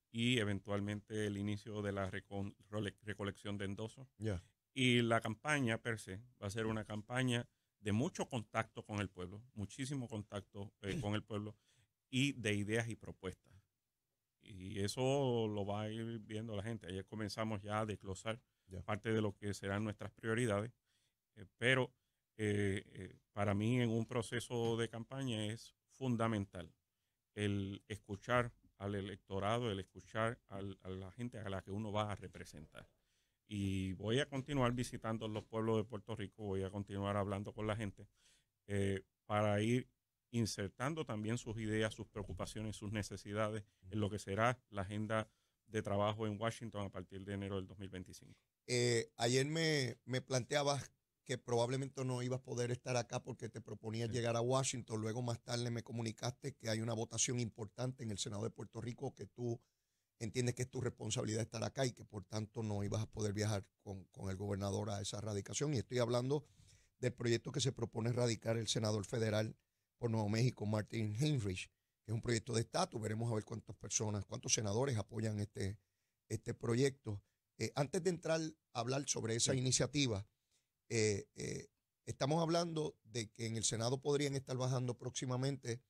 y eventualmente el inicio de la recolección de endosos. Y la campaña per se va a ser una campaña de mucho contacto con el pueblo, muchísimo contacto eh, con el pueblo y de ideas y propuestas. Y eso lo va a ir viendo la gente. Ayer comenzamos ya a desglosar parte de lo que serán nuestras prioridades, eh, pero eh, eh, para mí en un proceso de campaña es fundamental el escuchar al electorado, el escuchar a la gente a la que uno va a representar. Y voy a continuar visitando los pueblos de Puerto Rico, voy a continuar hablando con la gente para ir insertando también sus ideas, sus preocupaciones, sus necesidades en lo que será la agenda de trabajo en Washington a partir de enero del 2025. Eh, ayer me, planteabas que probablemente no ibas a poder estar acá porque te proponía llegar a Washington. Luego más tarde me comunicaste que hay una votación importante en el Senado de Puerto Rico que tú entiendes que es tu responsabilidad estar acá y que por tanto no ibas a poder viajar con, con el gobernador a esa radicación. Y estoy hablando del proyecto que se propone radicar el senador federal por Nuevo México, Martin Heinrich, que es un proyecto de estatus. Veremos a ver cuántas personas, cuántos senadores apoyan este, este proyecto. Eh, antes de entrar a hablar sobre esa iniciativa, eh, eh, estamos hablando de que en el Senado podrían estar bajando próximamente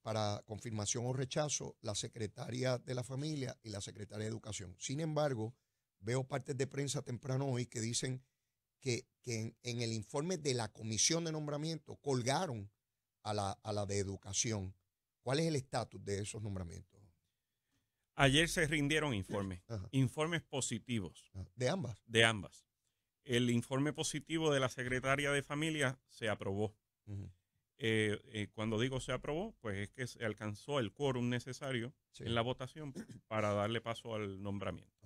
para confirmación o rechazo la secretaria de la familia y la secretaria de educación. Sin embargo, veo partes de prensa temprano hoy que dicen que, en, el informe de la comisión de nombramiento colgaron a la, de educación. ¿Cuál es el estatus de esos nombramientos? Ayer se rindieron informes, informes positivos. Ah, ¿De ambas? De ambas. El informe positivo de la secretaria de familia se aprobó. Eh, eh, cuando digo se aprobó, pues es que se alcanzó el quórum necesario en la votación para darle paso al nombramiento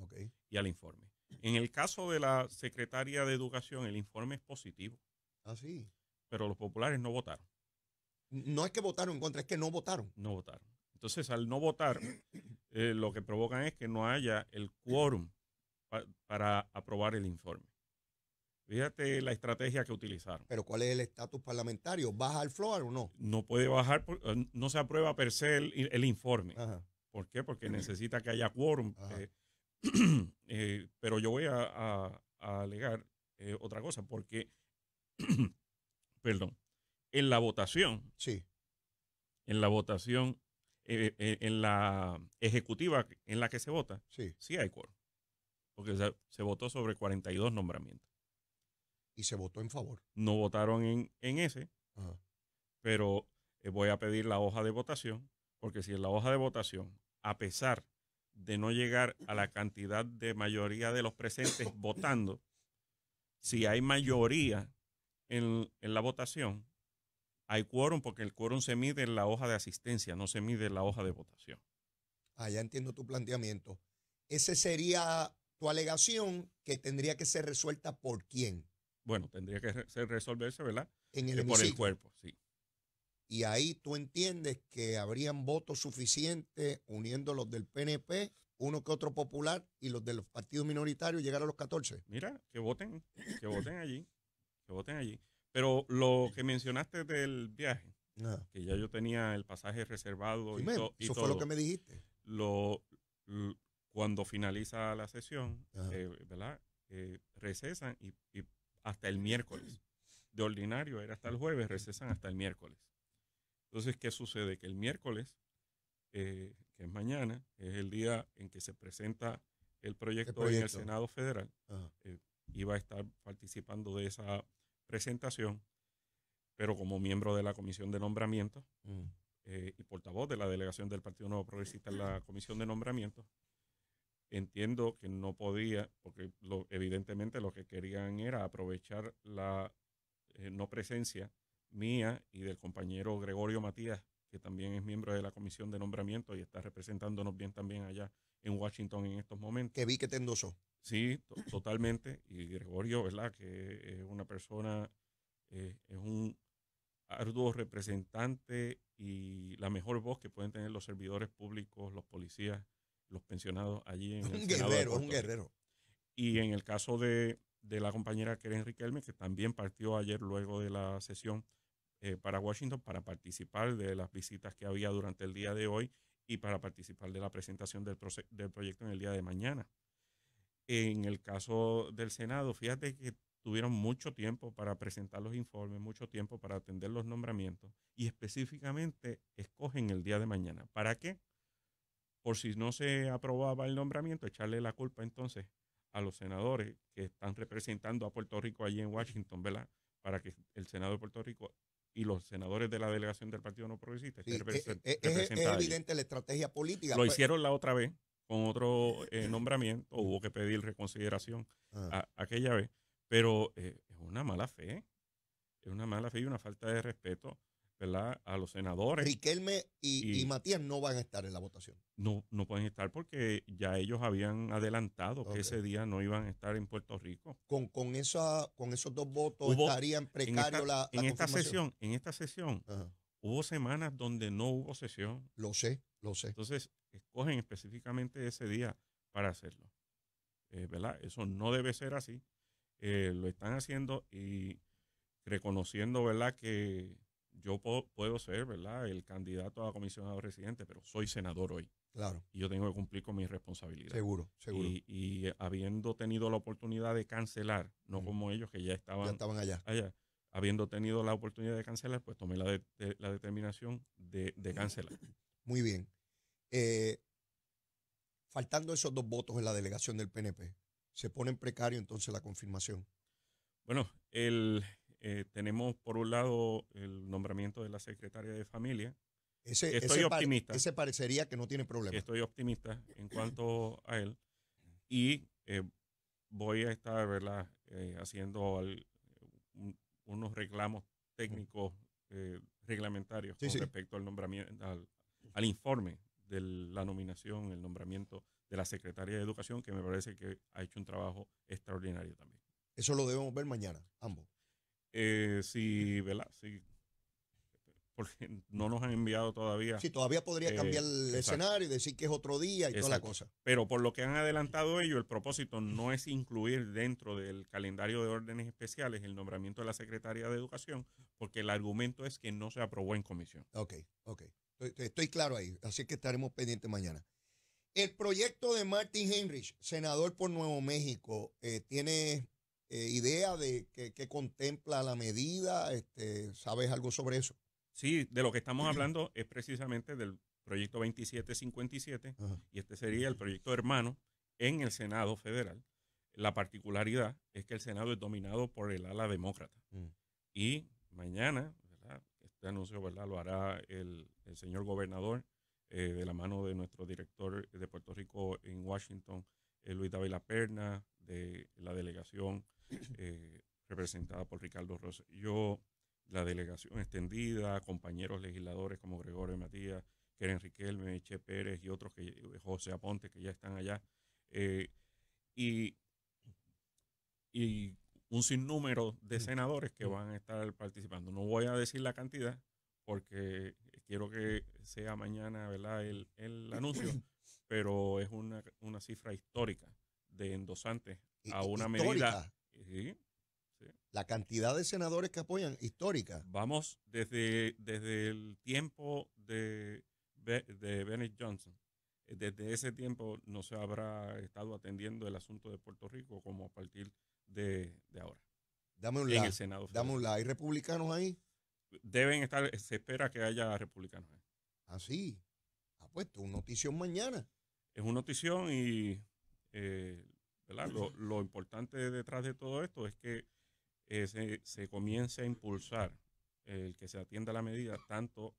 y al informe. En el caso de la secretaria de Educación, el informe es positivo. Ah, sí. Pero los populares no votaron. No es que votaron en contra, es que no votaron. No votaron. Entonces, al no votar, eh, lo que provocan es que no haya el quórum para aprobar el informe. Fíjate la estrategia que utilizaron. Pero ¿cuál es el estatus parlamentario? ¿Baja el floor o no? No puede bajar, eh, no se aprueba per se el, informe. ¿Por qué? Porque necesita que haya quórum. Eh, pero yo voy a, alegar otra cosa, porque, perdón, en la votación. Sí. En la votación, eh, eh, en la ejecutiva en la que se vota. Sí. Sí hay quórum. Porque se, votó sobre 42 nombramientos. Y se votó en favor. No votaron en, ese. Pero eh, voy a pedir la hoja de votación. Porque si en la hoja de votación, a pesar de no llegar a la cantidad de mayoría de los presentes votando, si hay mayoría en, en, la votación, hay quórum porque el quórum se mide en la hoja de asistencia, no se mide en la hoja de votación. Ah, ya entiendo tu planteamiento. Ese sería tu alegación que tendría que ser resuelta por quién. Bueno, tendría que ser resolverse, ¿verdad? En el eh, por el cuerpo, sí. Y ahí tú entiendes que habrían votos suficientes uniendo los del PNP, uno que otro popular y los de los partidos minoritarios llegar a los 14. Mira, que voten, que voten allí, que voten allí. Pero lo que mencionaste del viaje, que ya yo tenía el pasaje reservado y, Eso fue lo que me dijiste. cuando finaliza la sesión, eh, ¿verdad? Eh, recesan y, hasta el miércoles. De ordinario era hasta el jueves, recesan hasta el miércoles. Entonces, ¿qué sucede? Que el miércoles, eh, que es mañana, es el día en que se presenta el proyecto. en el Senado Federal. iba a estar participando de esa presentación, pero como miembro de la Comisión de Nombramiento mm. eh, y portavoz de la delegación del Partido Nuevo Progresista en la Comisión de Nombramiento, entiendo que no podía, porque evidentemente lo que querían era aprovechar la eh, no presencia mía y del compañero Gregorio Matías que también es miembro de la comisión de nombramiento y está representándonos bien también allá en Washington en estos momentos. Que vi que te endosó. Sí, totalmente. Y Gregorio, ¿verdad? Que es una persona, eh, es un arduo representante y la mejor voz que pueden tener los servidores públicos, los policías, los pensionados allí en un guerrero, un guerrero. Y en el caso de, la compañera Keren Riquelme, que también partió ayer luego de la sesión, eh, para Washington para participar de las visitas que había durante el día de hoy y para participar de la presentación del, del proyecto en el día de mañana. En el caso del Senado, fíjate que tuvieron mucho tiempo para presentar los informes, mucho tiempo para atender los nombramientos y específicamente escogen el día de mañana. ¿Para qué? Por si no se aprobaba el nombramiento, echarle la culpa entonces a los senadores que están representando a Puerto Rico allí en Washington, ¿verdad? Para que el Senado de Puerto Rico y los senadores de la delegación del Partido No Progresista. Eh, eh, es, evidente la estrategia política. Lo pues. hicieron la otra vez con otro eh, nombramiento, hubo que pedir reconsideración ah. aquella vez, pero es una mala fe, es una mala fe y una falta de respeto ¿verdad? a los senadores. Riquelme y, Matías no van a estar en la votación. No, no pueden estar porque ya ellos habían adelantado que ese día no iban a estar en Puerto Rico. Con, con, esa, con esos dos votos estaría estarían la, En esta sesión, en esta sesión hubo semanas donde no hubo sesión. Lo sé, lo sé. Entonces, escogen específicamente ese día para hacerlo. Eh, ¿Verdad? Eso no debe ser así. Eh, lo están haciendo y reconociendo, ¿verdad?, que yo puedo, ser, ¿verdad?, el candidato a comisionado residente, pero soy senador hoy. Claro. Y yo tengo que cumplir con mi responsabilidad. Seguro, seguro. Y, habiendo tenido la oportunidad de cancelar, no como ellos que ya estaban, estaban allá. allá, habiendo tenido la oportunidad de cancelar, pues tomé la, determinación de, cancelar. Muy bien. Eh, faltando esos dos votos en la delegación del PNP, ¿se pone en precario entonces la confirmación? Bueno, el, eh, tenemos, por un lado, el nombramiento de la secretaria de familia. Ese, optimista. ese parecería que no tiene problema. Estoy optimista en cuanto a él. Y eh, voy a estar eh, haciendo unos reclamos técnicos reglamentarios con respecto al nombramiento, al, informe de la nominación, el nombramiento de la secretaria de Educación, que me parece que ha hecho un trabajo extraordinario también. Eso lo debemos ver mañana, ambos. Eh, si, ¿verdad? Si, porque no nos han enviado todavía. Sí, todavía podría eh, cambiar el escenario y decir que es otro día y toda la cosa. Pero por lo que han adelantado ellos, el propósito no es incluir dentro del calendario de órdenes especiales el nombramiento de la Secretaría de Educación, porque el argumento es que no se aprobó en comisión. Ok, ok. Estoy, claro ahí, así que estaremos pendientes mañana. El proyecto de Martin Heinrich, senador por Nuevo México, eh, tiene eh, idea de qué contempla la medida? Este, ¿Sabes algo sobre eso? Sí, de lo que estamos hablando es precisamente del proyecto 2757 y este sería el proyecto hermano en el Senado federal. La particularidad es que el Senado es dominado por el ala demócrata. Mm. Y mañana, ¿verdad? este anuncio ¿verdad? lo hará el, señor gobernador eh, de la mano de nuestro director de Puerto Rico en Washington, eh, Luis David La Perna, de la delegación eh, representada por Ricardo Ross. Yo, la delegación extendida, compañeros legisladores como Gregorio Matías, Keren Riquelme, Che Pérez y otros, que eh, José Aponte, que ya están allá, eh, y, y un sinnúmero de senadores que van a estar participando. No voy a decir la cantidad porque quiero que sea mañana ¿verdad? El, anuncio, pero es una, cifra histórica de endosantes a una medida la cantidad de senadores que apoyan, histórica. Vamos desde, desde el tiempo de, de Bennett Johnson. Eh, desde ese tiempo no se habrá estado atendiendo el asunto de Puerto Rico como a partir de, ahora. Dame un like. dame un like, ¿Hay republicanos ahí? Deben estar, se espera que haya republicanos ahí. Ah, sí. Ah, pues, un notición mañana. Es una notición y eh, lo, importante detrás de todo esto es que eh, se, se, comience a impulsar el que se atienda la medida tanto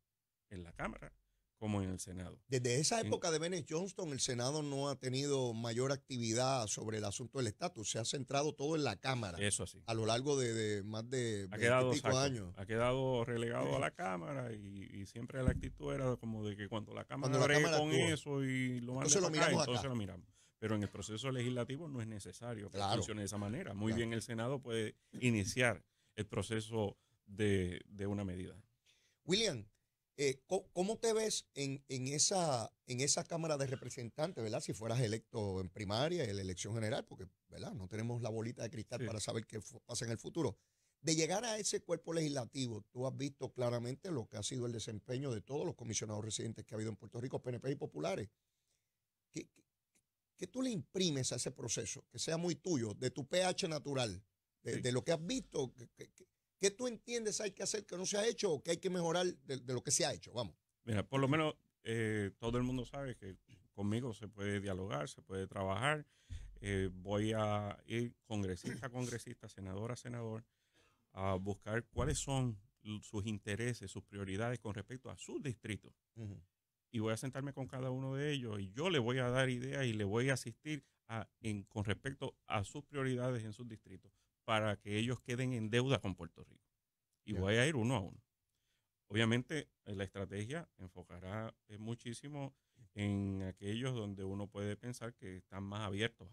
en la Cámara como en el Senado. Desde esa época de Bennett Johnston, el Senado no ha tenido mayor actividad sobre el asunto del estatus, se ha centrado todo en la Cámara. Eso así. A lo largo de, más de ha años. Ha quedado relegado a la Cámara y, siempre la actitud era como de que cuando la Cámara, cuando con eso y lo mandan entonces, lo miramos pero en el proceso legislativo no es necesario que funcione de esa manera. Muy bien, el Senado puede iniciar el proceso de, una medida. William, eh, ¿cómo te ves en, esa, en esa Cámara de Representantes, ¿verdad? Si fueras electo en primaria, en la elección general, porque ¿verdad? no tenemos la bolita de cristal para saber qué pasa en el futuro. De llegar a ese cuerpo legislativo, tú has visto claramente lo que ha sido el desempeño de todos los comisionados residentes que ha habido en Puerto Rico, PNP y populares. ¿Qué, ¿Qué tú le imprimes a ese proceso, que sea muy tuyo, de tu pH natural, de, lo que has visto, que, tú entiendes hay que hacer que no se ha hecho o que hay que mejorar de, lo que se ha hecho? Vamos. Mira, por lo menos eh, todo el mundo sabe que conmigo se puede dialogar, se puede trabajar. Eh, voy a ir congresista a congresista, senador a senador, a buscar cuáles son sus intereses, sus prioridades con respecto a sus distritos y voy a sentarme con cada uno de ellos y yo le voy a dar ideas y le voy a asistir con respecto a sus prioridades en sus distritos para que ellos queden en deuda con Puerto Rico. Y voy a ir uno a uno. Obviamente eh, la estrategia enfocará eh, muchísimo en aquellos donde uno puede pensar que están más abiertos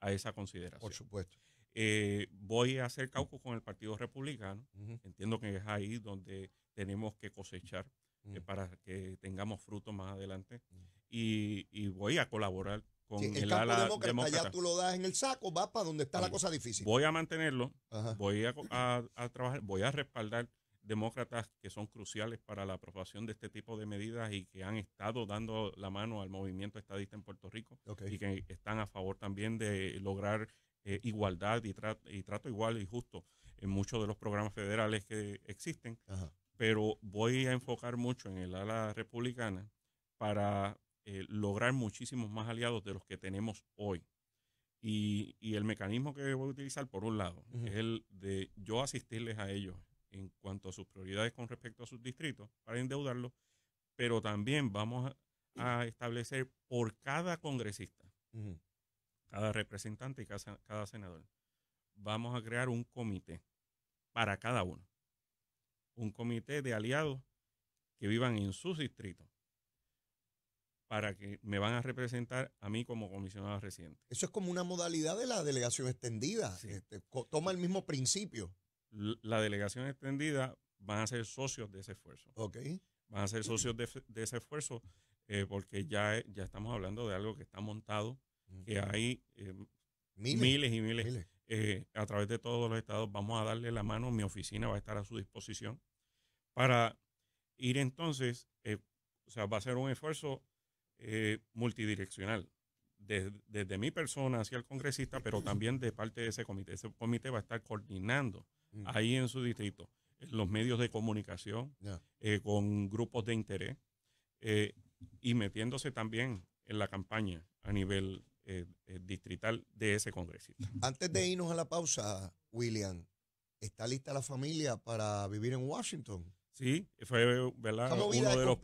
a, esa consideración. Por supuesto. Eh, voy a hacer mm. caucus con el Partido Republicano. Entiendo que es ahí donde tenemos que cosechar Mm. para que tengamos fruto más adelante. Mm. Y, voy a colaborar con el, ala demócrata, Ya tú lo das en el saco, vas para donde está la cosa difícil. Voy a mantenerlo, voy a, trabajar, voy a respaldar demócratas que son cruciales para la aprobación de este tipo de medidas y que han estado dando la mano al movimiento estadista en Puerto Rico y que están a favor también de lograr eh, igualdad y, y, trato igual y justo en muchos de los programas federales que existen pero voy a enfocar mucho en el ala republicana para eh, lograr muchísimos más aliados de los que tenemos hoy. Y, el mecanismo que voy a utilizar, por un lado, es el de yo asistirles a ellos en cuanto a sus prioridades con respecto a sus distritos para endeudarlos, pero también vamos a, establecer por cada congresista, cada representante y cada senador, vamos a crear un comité para cada uno un comité de aliados que vivan en sus distritos para que me van a representar a mí como comisionado reciente. Eso es como una modalidad de la delegación extendida. Este, toma el mismo principio. La delegación extendida van a ser socios de ese esfuerzo. Ok. Van a ser socios de, ese esfuerzo eh, porque ya, ya estamos hablando de algo que está montado, que hay eh, miles. y miles. Eh, a través de todos los estados vamos a darle la mano, mi oficina va a estar a su disposición para ir entonces, eh, o sea, va a ser un esfuerzo eh, multidireccional, desde, mi persona hacia el congresista, pero también de parte de ese comité. Ese comité va a estar coordinando mm. ahí en su distrito, los medios de comunicación, eh, con grupos de interés, y metiéndose también en la campaña a nivel distrital de ese congresista. Antes de irnos a la pausa, William, ¿está lista la familia para vivir en Washington? Sí, fue ¿verdad? Uno de los,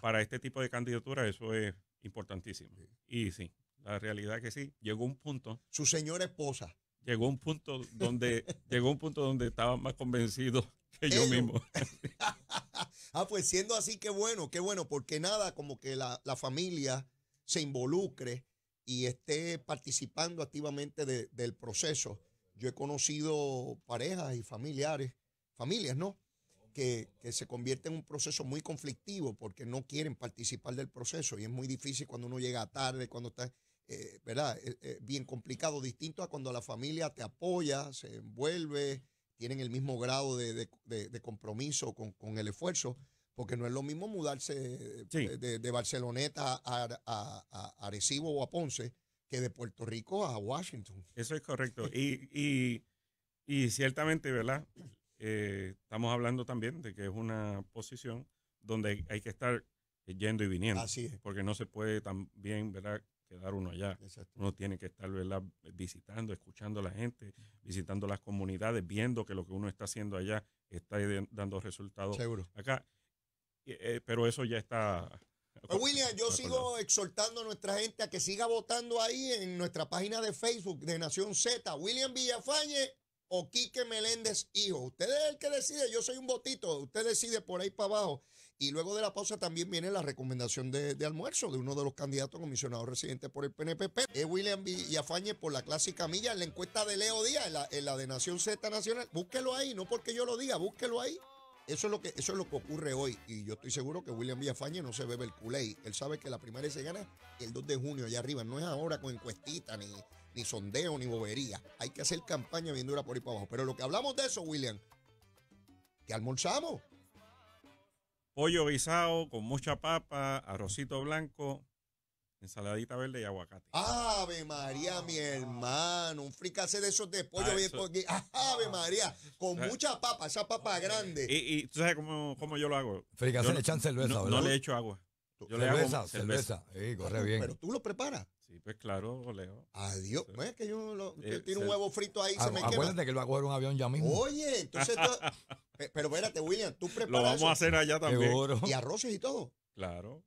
para este tipo de candidatura eso es importantísimo. Y sí, la realidad es que sí, llegó un punto. Su señora esposa. Llegó un punto donde llegó un punto donde estaba más convencido que yo mismo. ah, pues siendo así, qué bueno, qué bueno, porque nada como que la, familia se involucre y esté participando activamente del proceso. Yo he conocido parejas y familiares, familias, ¿no? que, se convierte en un proceso muy conflictivo porque no quieren participar del proceso y es muy difícil cuando uno llega tarde, cuando está, eh, ¿verdad? Eh, eh, bien complicado, distinto a cuando la familia te apoya, se envuelve, tienen el mismo grado de, compromiso con, el esfuerzo, porque no es lo mismo mudarse de, Barceloneta a, a, Arecibo o a Ponce que de Puerto Rico a Washington. Eso es correcto. y, y, y ciertamente, ¿verdad? Eh, estamos hablando también de que es una posición donde hay que estar yendo y viniendo. Así es. Porque no se puede también, ¿verdad? quedar uno allá. Uno tiene que estar ¿verdad? visitando, escuchando a la gente, visitando las comunidades, viendo que lo que uno está haciendo allá está dando resultados acá. Eh, pero eso ya está. Pues, William, yo sigo exhortando a nuestra gente a que siga votando ahí en nuestra página de Facebook de Nación Z. William Villafañe o Quique Meléndez hijo. Usted es el que decide, yo soy un botito, usted decide por ahí para abajo. Y luego de la pausa también viene la recomendación de, almuerzo de uno de los candidatos comisionados residentes por el PNPP, es William y por la clásica milla la encuesta de Leo Díaz, en la, en la de Nación Z Nacional. Búsquelo ahí, no porque yo lo diga, búsquelo ahí. Eso es lo que eso lo que ocurre hoy y yo estoy seguro que William Villafañe no se bebe el culé. Él sabe que la primaria se gana el 2 de junio allá arriba, no es ahora con encuestita ni sondeo ni bobería. Hay que hacer campaña bien dura por ahí para abajo. Pero lo que hablamos de eso, William, que almorzamos. Pollo guisado con mucha papa, arrocito blanco, Ensaladita verde y aguacate. Ave María, mi ah. hermano. Un fricase de esos de pollo. Ah, bien eso, Ave ah. María. Con mucha papa, esa papa grande. Y, tú sabes cómo, cómo, yo lo hago. Fricase le echan cerveza, no, ¿verdad? No le echo agua. Yo cerveza, le cerveza. cerveza. Sí, corre bien. Pero tú lo preparas. Sí, pues claro, Leo. Adiós. Pues que yo lo, yo eh, tiro un huevo frito ahí y se me quema. Acuérdate que lo va a coger un avión ya mismo. Oye, entonces tú, eh, Pero espérate, William, tú preparas Lo vamos a hacer allá también. Y arroces y todo. Claro.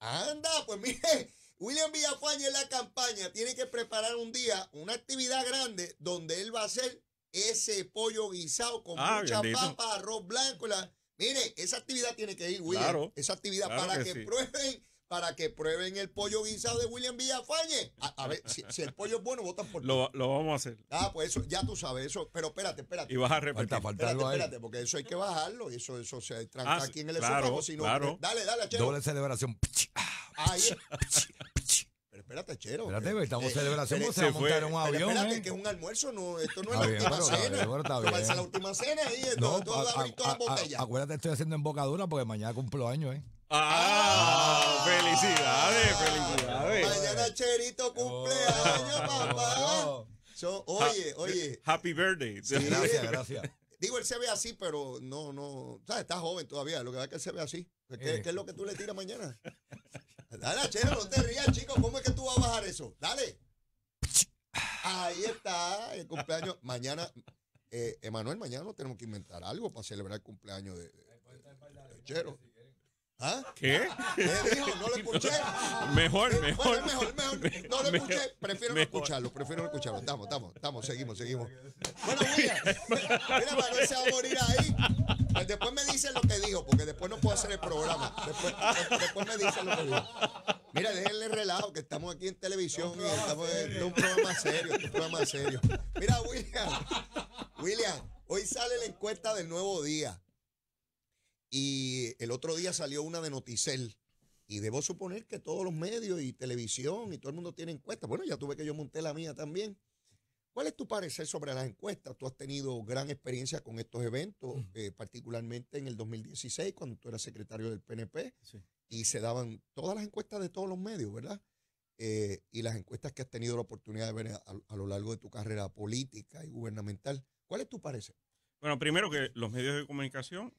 Anda, pues mire, William Villafañe en la campaña tiene que preparar un día una actividad grande donde él va a hacer ese pollo guisado con ah, mucha papa, arroz blanco. Mire, esa actividad tiene que ir, William. esa actividad para que, prueben para que prueben el pollo guisado de William Villafañe. A, ver, si, el pollo es bueno, votan por lo, lo vamos a hacer. Ah, pues eso, ya tú sabes, eso. Pero espérate, espérate. Y vas a Falta, espérate, porque eso hay que bajarlo. Y eso, eso se tranca ah, aquí en el claro, Sino, claro. Dale, dale, chero. Doble celebración. Ah, ahí Pero espérate, chero. Espérate, estamos en eh, celebración, eh, se, a montar un avión. Espérate, ¿eh? que es un almuerzo, esto no es la última cena. Acuérdate, estoy haciendo embocadura porque mañana cumplo años, ¿eh? Ah, ah, felicidades, felicidades. Mañana Cherito cumpleaños, oh. papá. oye, oye. Happy birthday. gracias, gracias. Digo, él se ve así, pero no, no. ¿sabes? Está joven todavía. Lo que va es que él se ve así. ¿Qué, eh. es lo que tú le tiras mañana? Dale, Chero, no te rías, chicos. ¿Cómo es que tú vas a bajar eso? Dale. Ahí está, el cumpleaños. Mañana, eh, Emanuel, mañana tenemos que inventar algo para celebrar el cumpleaños de Chero. ¿Ah? ¿Qué? ¿Qué dijo? No lo escuché. Mejor, mejor. mejor, mejor. No lo escuché. Prefiero no escucharlo, prefiero no escucharlo. Estamos, estamos, estamos, seguimos, seguimos. Bueno, William, mira, para no se va a morir ahí. Pues después me dicen lo que dijo, porque después no puedo hacer el programa. Después, después me dicen lo que dijo. Mira, déjenle relajo, que estamos aquí en televisión y estamos en un programa serio, un programa serio. Mira, William, William, hoy sale la encuesta del nuevo día. Y el otro día salió una de Noticel. Y debo suponer que todos los medios y televisión y todo el mundo tiene encuestas. Bueno, ya tuve que yo monté la mía también. ¿Cuál es tu parecer sobre las encuestas? Tú has tenido gran experiencia con estos eventos, eh, particularmente en el 2016, cuando tú eras secretario del PNP, y se daban todas las encuestas de todos los medios, ¿verdad? Eh, y las encuestas que has tenido la oportunidad de ver a, lo largo de tu carrera política y gubernamental. ¿Cuál es tu parecer? Bueno, primero que los medios de comunicación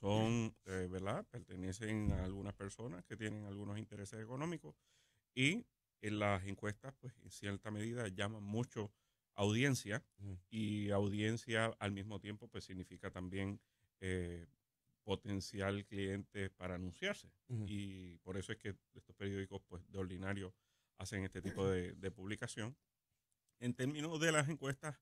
son, eh, ¿verdad? Pertenecen a algunas personas que tienen algunos intereses económicos y en eh, las encuestas, pues en cierta medida llaman mucho audiencia y audiencia al mismo tiempo, pues significa también eh, potencial cliente para anunciarse. Y por eso es que estos periódicos, pues de ordinario, hacen este tipo de, de publicación. En términos de las encuestas,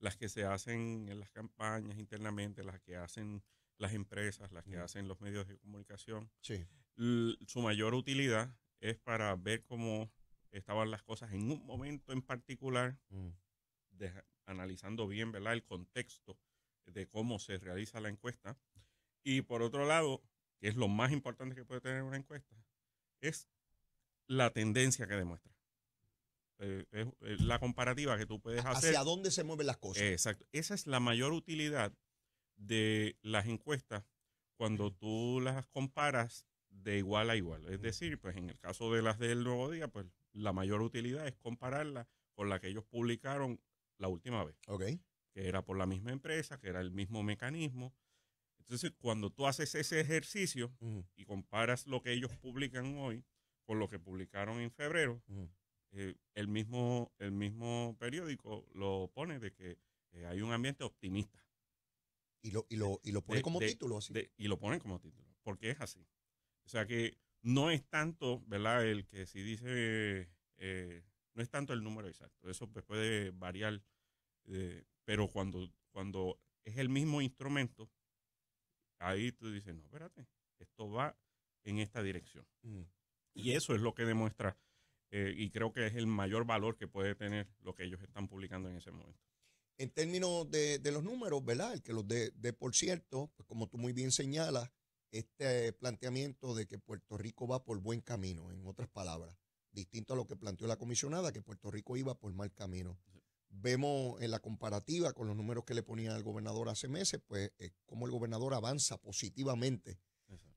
las que se hacen en las campañas internamente, las que hacen las empresas, las que mm. hacen los medios de comunicación. Su mayor utilidad es para ver cómo estaban las cosas en un momento en particular, mm. analizando bien ¿verdad? el contexto de cómo se realiza la encuesta. Y por otro lado, que es lo más importante que puede tener una encuesta, es la tendencia que demuestra. Eh, eh, la comparativa que tú puedes hacer. Hacia dónde se mueven las cosas. Exacto. Esa es la mayor utilidad de las encuestas cuando tú las comparas de igual a igual. Es decir, pues en el caso de las del Nuevo Día, pues la mayor utilidad es compararla con la que ellos publicaron la última vez. ok Que era por la misma empresa, que era el mismo mecanismo. Entonces, cuando tú haces ese ejercicio y comparas lo que ellos publican hoy con lo que publicaron en febrero, eh, el, mismo, el mismo periódico lo pone de que eh, hay un ambiente optimista. Y lo, y ponen como título así. y lo ponen como título, porque es así. O sea que no es tanto, ¿verdad? El que si dice, eh, no es tanto el número exacto, eso pues puede variar, eh, pero cuando, cuando es el mismo instrumento, ahí tú dices, no, espérate, esto va en esta dirección. Mm. Y eso es lo que demuestra, eh, y creo que es el mayor valor que puede tener lo que ellos están publicando en ese momento en términos de, los números, ¿verdad? El que los de, por cierto, pues, como tú muy bien señalas, este planteamiento de que Puerto Rico va por buen camino, en otras palabras, distinto a lo que planteó la comisionada, que Puerto Rico iba por mal camino. Vemos en la comparativa con los números que le ponía el gobernador hace meses, pues eh, cómo el gobernador avanza positivamente,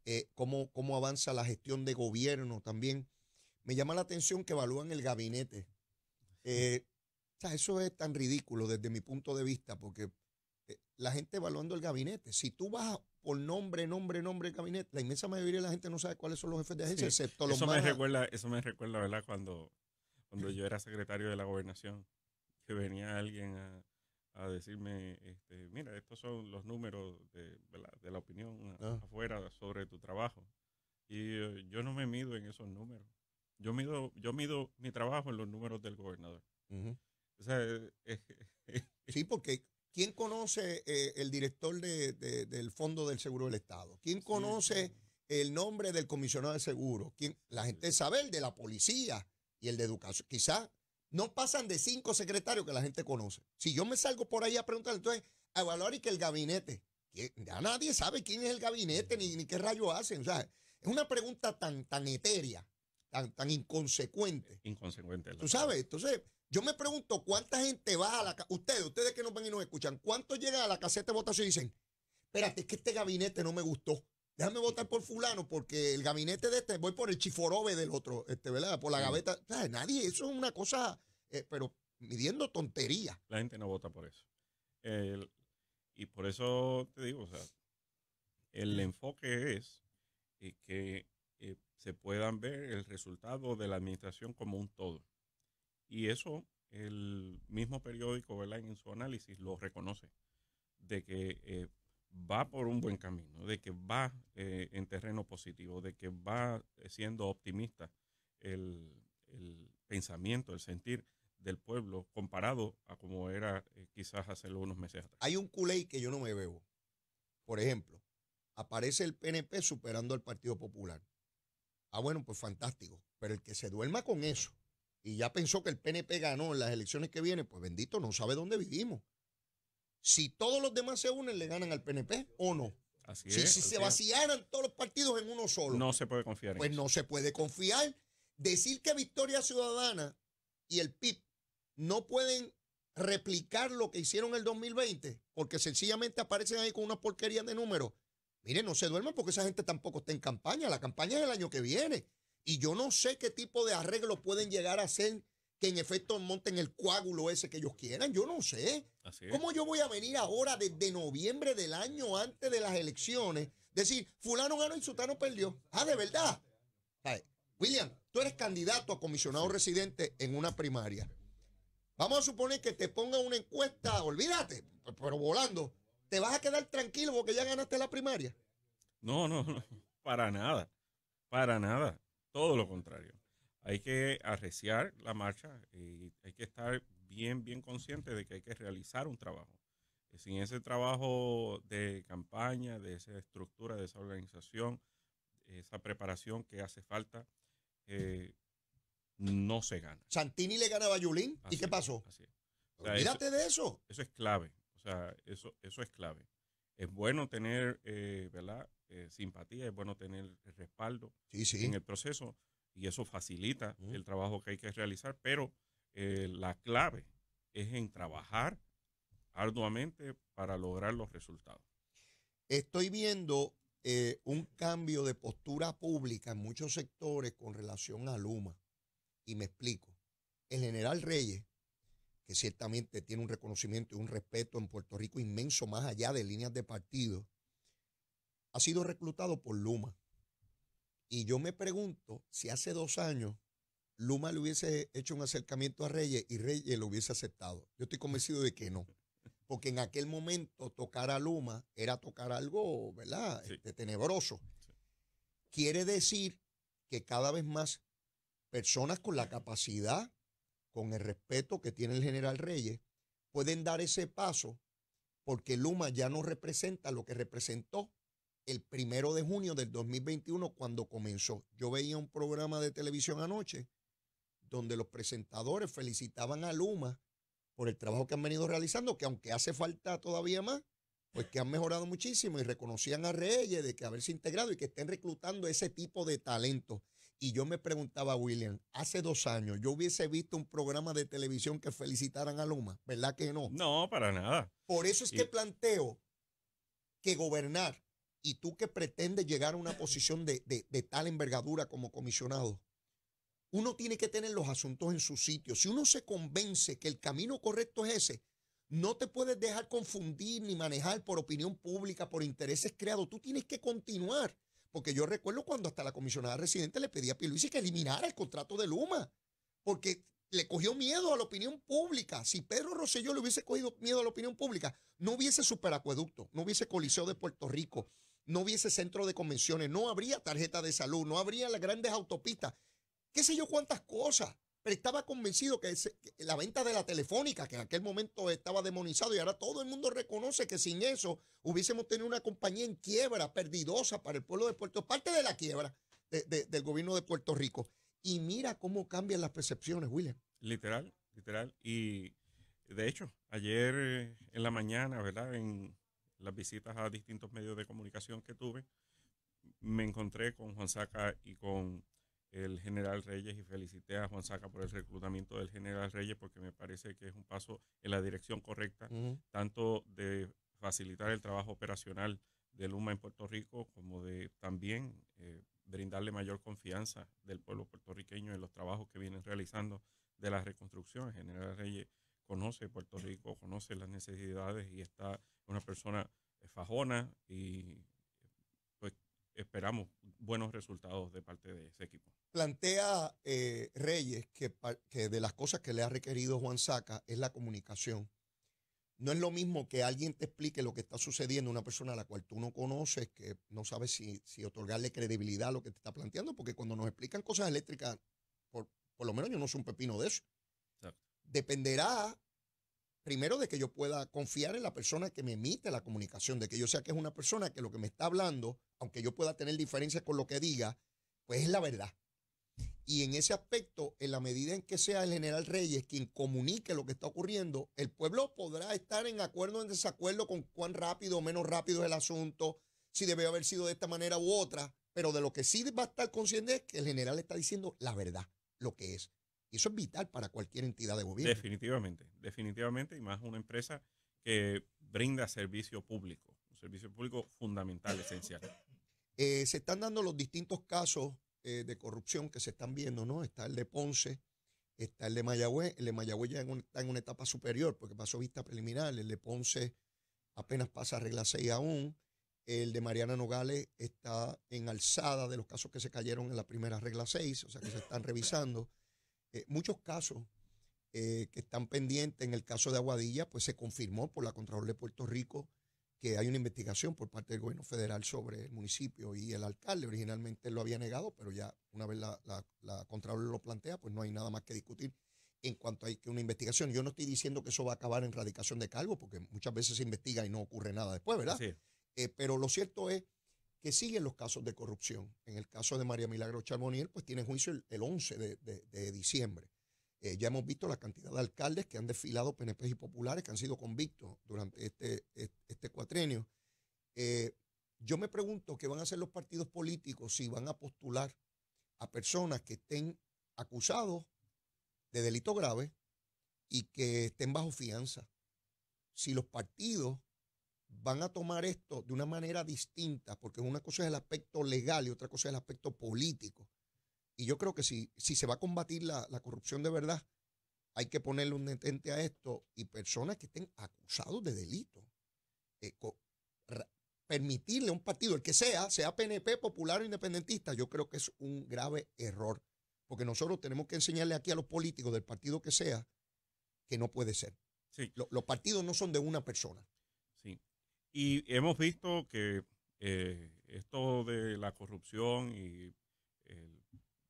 eh, cómo, avanza la gestión de gobierno también. Me llama la atención que evalúan el gabinete. Eh, sea, eso es tan ridículo desde mi punto de vista, porque eh, la gente evaluando el gabinete, si tú vas por nombre, nombre, nombre del gabinete, la inmensa mayoría de la gente no sabe cuáles son los jefes de agencia, excepto los eso más... recuerda, eso me recuerda, ¿verdad? Cuando, cuando yo era secretario de la gobernación, que venía alguien a, decirme, este, mira, estos son los números de, la opinión ah. afuera sobre tu trabajo. Y eh, yo, no me mido en esos números. Yo mido, yo mido mi trabajo en los números del gobernador. Uh eh, eh, eh, sí, porque ¿quién conoce el director del Fondo del Seguro del Estado? ¿Quién conoce el nombre del comisionado de seguro? ¿Quién? La gente sabe el de la policía y el de educación. Quizás no pasan de cinco secretarios que la gente conoce. Si yo me salgo por ahí a preguntar, entonces, a evaluar y que el gabinete, ya nadie sabe quién es el gabinete ni, qué rayo hacen. O sea, es una pregunta tan, tan etérea, tan, tan inconsecuente. Inconsecuente. Tú sabes, entonces yo me pregunto cuánta gente va a la... Ustedes, ustedes que nos ven y nos escuchan, ¿cuántos llegan a la caseta de votación y dicen, espérate, es que este gabinete no me gustó? Déjame votar por fulano porque el gabinete de este, voy por el chiforobe del otro, este, ¿verdad? Por la gaveta. nadie, eso es una cosa, eh, pero midiendo tontería. La gente no vota por eso. y por eso te digo, o sea, el enfoque es eh, que eh, se puedan ver el resultado de la administración como un todo. Y eso el mismo periódico, En su análisis lo reconoce, de que eh, va por un buen camino, de que va eh, en terreno positivo, de que va siendo optimista el, pensamiento, el sentir del pueblo comparado a como era eh, quizás hace unos meses atrás. Hay un culé que yo no me veo. Por ejemplo, aparece el PNP superando al Partido Popular. Ah, bueno, pues fantástico. Pero el que se duerma con eso y ya pensó que el PNP ganó en las elecciones que vienen, pues bendito, no sabe dónde vivimos. Si todos los demás se unen, le ganan al PNP o no. Así si, se vaciaran todos los partidos en uno solo. No se puede confiar. En pues no se puede confiar. Decir que Victoria Ciudadana y el PIB no pueden replicar lo que hicieron en el 2020, porque sencillamente aparecen ahí con una porquería de números. Miren, no se duerman porque esa gente tampoco está en campaña. La campaña es el año que viene. Y yo no sé qué tipo de arreglo pueden llegar a hacer que en efecto monten el coágulo ese que ellos quieran. Yo no sé. ¿Cómo yo voy a venir ahora desde noviembre del año antes de las elecciones? Decir, fulano ganó y sutano perdió. Ah, de verdad. William, tú eres candidato a comisionado residente en una primaria. Vamos a suponer que te ponga una encuesta, olvídate, pero volando. ¿Te vas a quedar tranquilo porque ya ganaste la primaria? No, no, no, para nada. Para nada. Todo lo contrario. Hay que arreciar la marcha y hay que estar bien, bien consciente de que hay que realizar un trabajo. Sin ese trabajo de campaña, de esa estructura, de esa organización, esa preparación que hace falta, eh, no se gana. Santini le ganaba a Yulín. ¿Y qué pasó? de eso. Eso es clave. O sea, eso, eso es clave. Es bueno tener, eh, ¿verdad? Eh, simpatía, es bueno tener respaldo en el proceso y eso facilita el trabajo que hay que realizar, pero eh, la clave es en trabajar arduamente para lograr los resultados. Estoy viendo eh, un cambio de postura pública en muchos sectores con relación a Luma. Y me explico. El general Reyes, que ciertamente tiene un reconocimiento y un respeto en Puerto Rico inmenso más allá de líneas de partido, ha sido reclutado por Luma. Y yo me pregunto si hace dos años Luma le hubiese hecho un acercamiento a Reyes y Reyes lo hubiese aceptado. Yo estoy convencido de que no. Porque en aquel momento tocar a Luma era tocar algo, ¿verdad? Este, tenebroso. Quiere decir que cada vez más personas con la capacidad, con el respeto que tiene el general Reyes, pueden dar ese paso porque Luma ya no representa lo que representó el primero de junio del 2021 cuando comenzó. Yo veía un programa de televisión anoche donde los presentadores felicitaban a Luma por el trabajo que han venido realizando, que aunque hace falta todavía más, pues que han mejorado muchísimo y reconocían a Reyes de que haberse integrado y que estén reclutando ese tipo de talento. Y yo me preguntaba, William, hace dos años yo hubiese visto un programa de televisión que felicitaran a Luma, ¿verdad que no? No, para nada. Por eso es que planteo que gobernar y tú que pretendes llegar a una posición de, tal envergadura como comisionado, uno tiene que tener los asuntos en su sitio. Si uno se convence que el camino correcto es ese, no te puedes dejar confundir ni manejar por opinión pública, por intereses creados. Tú tienes que continuar. Porque yo recuerdo cuando hasta la comisionada residente le pedía a Pierluisi que eliminara el contrato de Luma. Porque le cogió miedo a la opinión pública. Si Pedro Rosselló le hubiese cogido miedo a la opinión pública, no hubiese superacueducto, no hubiese coliseo de Puerto Rico, no hubiese centro de convenciones, no habría tarjeta de salud, no habría las grandes autopistas, qué sé yo cuántas cosas. Pero estaba convencido que, la venta de la telefónica, que en aquel momento estaba demonizado y ahora todo el mundo reconoce que sin eso hubiésemos tenido una compañía en quiebra, perdidosa para el pueblo de Puerto parte de la quiebra del gobierno de Puerto Rico. Y mira cómo cambian las percepciones, William. Literal, literal. Y de hecho, ayer eh, en la mañana, ¿verdad? las visitas a distintos medios de comunicación que tuve, me encontré con Juan Saca y con el general Reyes y felicité a Juan Saca por el reclutamiento del general Reyes porque me parece que es un paso en la dirección correcta, tanto de facilitar el trabajo operacional de Luma en Puerto Rico como de también eh, brindarle mayor confianza del pueblo puertorriqueño en los trabajos que vienen realizando de la reconstrucción. El general Reyes conoce Puerto Rico, conoce las necesidades y está una persona eh, fajona y pues esperamos buenos resultados de parte de ese equipo. Plantea eh, Reyes que, de las cosas que le ha requerido Juan Saca es la comunicación. No es lo mismo que alguien te explique lo que está sucediendo, una persona a la cual tú no conoces, que no sabes si, otorgarle credibilidad a lo que te está planteando, porque cuando nos explican cosas eléctricas, por, lo menos yo no soy un pepino de eso. Dependerá primero de que yo pueda confiar en la persona que me emite la comunicación, de que yo sea que es una persona que lo que me está hablando, aunque yo pueda tener diferencias con lo que diga, pues es la verdad. Y en ese aspecto, en la medida en que sea el general Reyes quien comunique lo que está ocurriendo, el pueblo podrá estar en acuerdo o en desacuerdo con cuán rápido o menos rápido es el asunto, si debe haber sido de esta manera u otra, pero de lo que sí va a estar consciente es que el general está diciendo la verdad, lo que es. Y eso es vital para cualquier entidad de gobierno. Definitivamente, definitivamente, y más una empresa que brinda servicio público, un servicio público fundamental, esencial. Eh, se están dando los distintos casos eh, de corrupción que se están viendo, ¿no? Está el de Ponce, está el de Mayagüez, el de Mayagüez ya está en una etapa superior porque pasó vista preliminar, el de Ponce apenas pasa a regla 6 aún, el de Mariana Nogales está en alzada de los casos que se cayeron en la primera regla 6, o sea que se están revisando. Eh, muchos casos eh, que están pendientes. En el caso de Aguadilla, pues se confirmó por la Contralor de Puerto Rico que hay una investigación por parte del gobierno federal sobre el municipio y el alcalde. Originalmente lo había negado, pero ya una vez la, la, Contralor lo plantea, pues no hay nada más que discutir en cuanto hay que una investigación. Yo no estoy diciendo que eso va a acabar en radicación de cargo, porque muchas veces se investiga y no ocurre nada después, ¿verdad? Eh, pero lo cierto es que siguen los casos de corrupción. En el caso de María Milagro Charmoniel, pues tiene juicio el, 11 de, diciembre. Eh, ya hemos visto la cantidad de alcaldes que han desfilado PNP y populares que han sido convictos durante este, este cuatrenio. Eh, yo me pregunto qué van a hacer los partidos políticos si van a postular a personas que estén acusados de delito grave y que estén bajo fianza. Si los partidos van a tomar esto de una manera distinta, porque una cosa es el aspecto legal y otra cosa es el aspecto político. Y yo creo que si, si se va a combatir la, corrupción de verdad, hay que ponerle un detente a esto y personas que estén acusados de delito. Eh, permitirle a un partido, el que sea, sea PNP, popular o independentista, yo creo que es un grave error. Porque nosotros tenemos que enseñarle aquí a los políticos del partido que sea que no puede ser. los partidos no son de una persona. Y hemos visto que eh, esto de la corrupción y el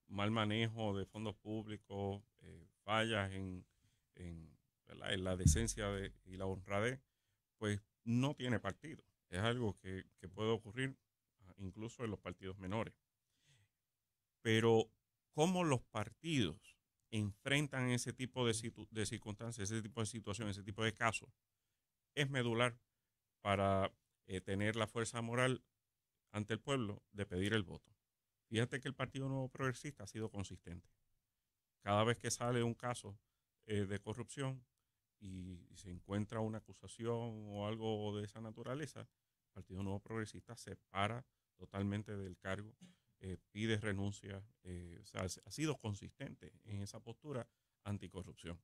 mal manejo de fondos públicos, eh, fallas en, la decencia y la honradez, pues no tiene partido. Es algo que, puede ocurrir ah, incluso en los partidos menores. Pero cómo los partidos enfrentan ese tipo de, de circunstancias, ese tipo de situaciones, ese tipo de casos, es medular para eh, tener la fuerza moral ante el pueblo de pedir el voto. Fíjate que el Partido Nuevo Progresista ha sido consistente. Cada vez que sale un caso eh, de corrupción y, se encuentra una acusación o algo de esa naturaleza, el Partido Nuevo Progresista se para totalmente del cargo, eh, pide renuncia, o sea, ha sido consistente en esa postura anticorrupción.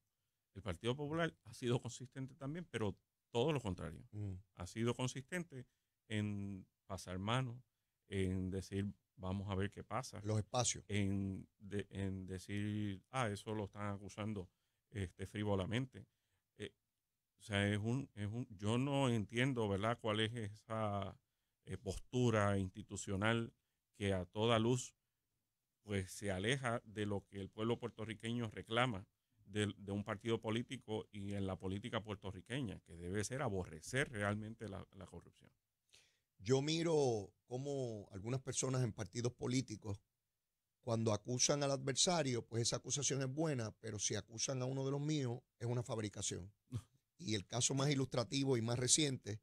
El Partido Popular ha sido consistente también, pero todo lo contrario. Mm. Ha sido consistente en pasar mano, en decir, vamos a ver qué pasa. Los espacios. En, en decir, ah, eso lo están acusando este, frívolamente. Eh, o sea, es un, es un, yo no entiendo, ¿verdad?, cuál es esa eh, postura institucional que a toda luz pues se aleja de lo que el pueblo puertorriqueño reclama de, un partido político y en la política puertorriqueña, que debe ser aborrecer realmente la, la corrupción. Yo miro cómo algunas personas en partidos políticos, cuando acusan al adversario, pues esa acusación es buena, pero si acusan a uno de los míos, es una fabricación. Y el caso más ilustrativo y más reciente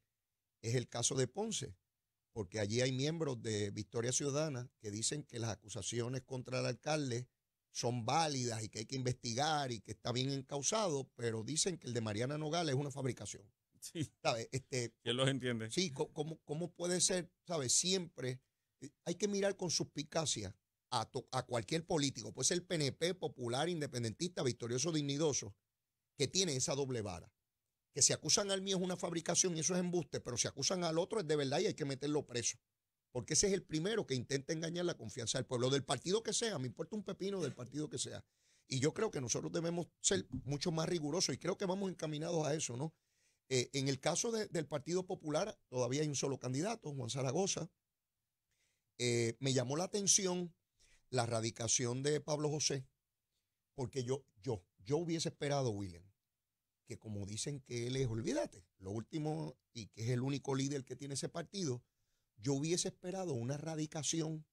es el caso de Ponce, porque allí hay miembros de Victoria Ciudadana que dicen que las acusaciones contra el alcalde son válidas y que hay que investigar y que está bien encausado, pero dicen que el de Mariana Nogales es una fabricación. Sí. Este, ¿Quién los entiende? Sí, ¿cómo, puede ser? ¿Sabes? Siempre eh, hay que mirar con suspicacia a, a cualquier político, pues el PNP, popular, independentista, victorioso, dignidoso, que tiene esa doble vara. Que si acusan al mío es una fabricación y eso es embuste, pero si acusan al otro es de verdad y hay que meterlo preso porque ese es el primero que intenta engañar la confianza del pueblo, del partido que sea, me importa un pepino del partido que sea. Y yo creo que nosotros debemos ser mucho más rigurosos y creo que vamos encaminados a eso, ¿no? Eh, en el caso del Partido Popular, todavía hay un solo candidato, Juan Zaragoza. Eh, me llamó la atención la radicación de Pablo José, porque yo, yo, yo hubiese esperado, William, que como dicen que él es, olvídate, lo último y que es el único líder que tiene ese partido, yo hubiese esperado una radicación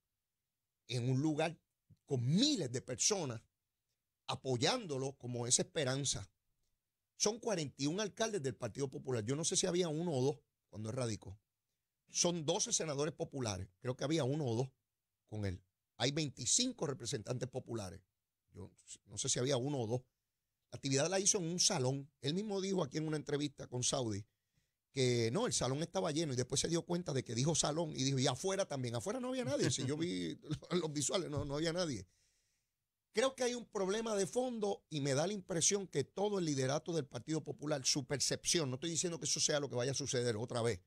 en un lugar con miles de personas apoyándolo como esa esperanza. Son 41 alcaldes del Partido Popular. Yo no sé si había uno o dos cuando radicó. Son 12 senadores populares. Creo que había uno o dos con él. Hay 25 representantes populares. Yo no sé si había uno o dos. La actividad la hizo en un salón. Él mismo dijo aquí en una entrevista con Saudi que no, el salón estaba lleno y después se dio cuenta de que dijo salón y dijo, y afuera también, afuera no había nadie, si yo vi los visuales, no, no había nadie. Creo que hay un problema de fondo y me da la impresión que todo el liderato del Partido Popular, su percepción, no estoy diciendo que eso sea lo que vaya a suceder otra vez,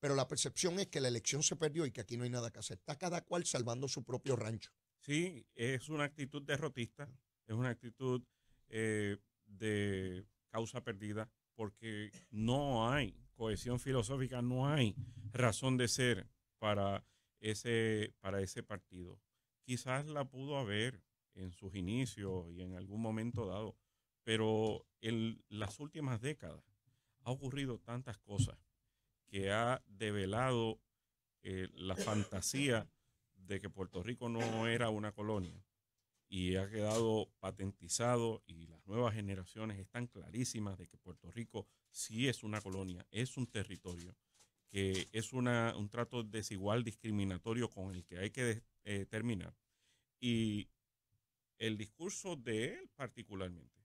pero la percepción es que la elección se perdió y que aquí no hay nada que hacer. Está cada cual salvando su propio rancho. Sí, es una actitud derrotista, es una actitud eh, de causa perdida, porque no hay cohesión filosófica, no hay razón de ser para ese, para ese partido. Quizás la pudo haber en sus inicios y en algún momento dado, pero en las últimas décadas ha ocurrido tantas cosas que ha develado eh, la fantasía de que Puerto Rico no era una colonia y ha quedado patentizado y las nuevas generaciones están clarísimas de que Puerto Rico sí es una colonia, es un territorio, que es un trato desigual, discriminatorio con el que hay que eh, terminar. Y el discurso de él particularmente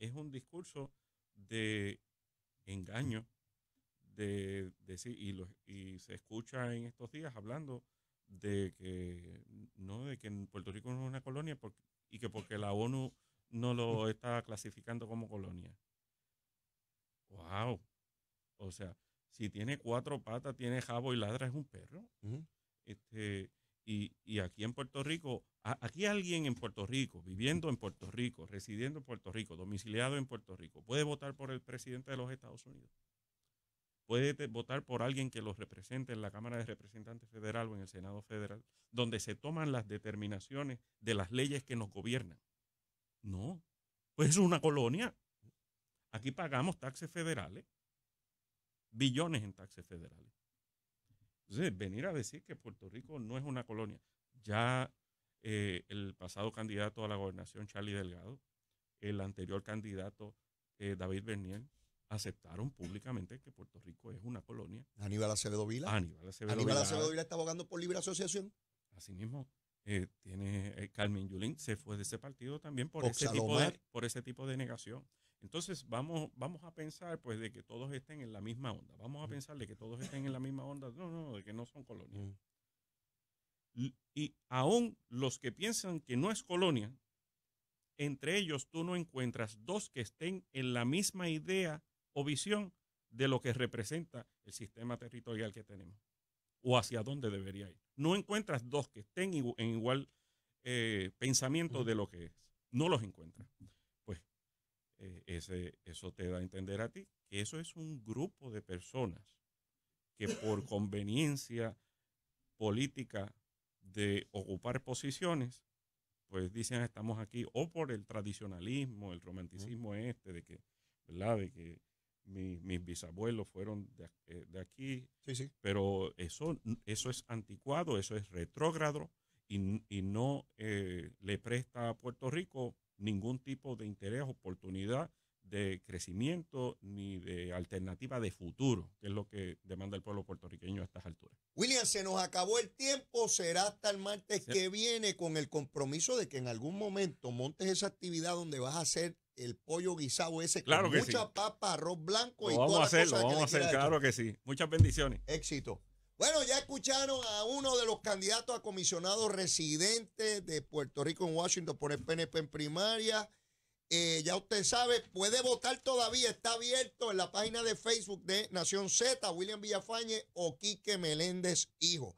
es un discurso de engaño, de, y, se escucha en estos días hablando de que no de que en Puerto Rico no es una colonia y que porque la ONU no lo está clasificando como colonia. Wow. O sea, si tiene cuatro patas, tiene jabo y ladra, es un perro. este, y, aquí en Puerto Rico, aquí alguien en Puerto Rico, viviendo en Puerto Rico, residiendo en Puerto Rico, domiciliado en Puerto Rico, puede votar por el presidente de los Estados Unidos. Puede votar por alguien que los represente en la Cámara de Representantes Federal o en el Senado Federal, donde se toman las determinaciones de las leyes que nos gobiernan. No, pues es una colonia. Aquí pagamos taxes federales, billones en taxes federales. Entonces, venir a decir que Puerto Rico no es una colonia. Ya eh, el pasado candidato a la gobernación, Charlie Delgado, el anterior candidato, eh, David Bernier, aceptaron públicamente que Puerto Rico es una colonia. Aníbal Acevedo Vila. Aníbal Acevedo, Aníbal Acevedo Vila está abogando por libre asociación. Asimismo, eh, tiene Carmen Yulín se fue de ese partido también por ese tipo de negación. Entonces vamos, vamos a pensar pues de que todos estén en la misma onda. Vamos a pensar de que todos estén en la misma onda. No, no, de que no son colonias. Y, aún los que piensan que no es colonia, entre ellos tú no encuentras dos que estén en la misma idea o visión de lo que representa el sistema territorial que tenemos o hacia dónde debería ir. No encuentras dos que estén en igual eh, pensamiento de lo que es. No los encuentras. Eh, ese, eso te da a entender a ti que eso es un grupo de personas que por conveniencia política de ocupar posiciones, pues dicen ah, estamos aquí o por el tradicionalismo, el romanticismo este de que, ¿verdad? De que mis bisabuelos fueron eh, de, aquí, sí, sí. pero eso, eso es anticuado, eso es retrógrado y, y no eh, le presta a Puerto Rico ningún tipo de interés, oportunidad de crecimiento ni de alternativa de futuro, que es lo que demanda el pueblo puertorriqueño a estas alturas. William, se nos acabó el tiempo, será hasta el martes que viene con el compromiso de que en algún momento montes esa actividad donde vas a hacer el pollo guisado ese con mucha papa, arroz blanco lo y vamos a hacerlo, vamos a hacer, claro que sí. Muchas bendiciones. Éxito. Bueno, ya escucharon a uno de los candidatos a comisionado residente de Puerto Rico en Washington por el PNP en primaria. Eh, ya usted sabe, puede votar todavía, está abierto en la página de Facebook de Nación Z, William Villafañe o Quique Meléndez Hijo.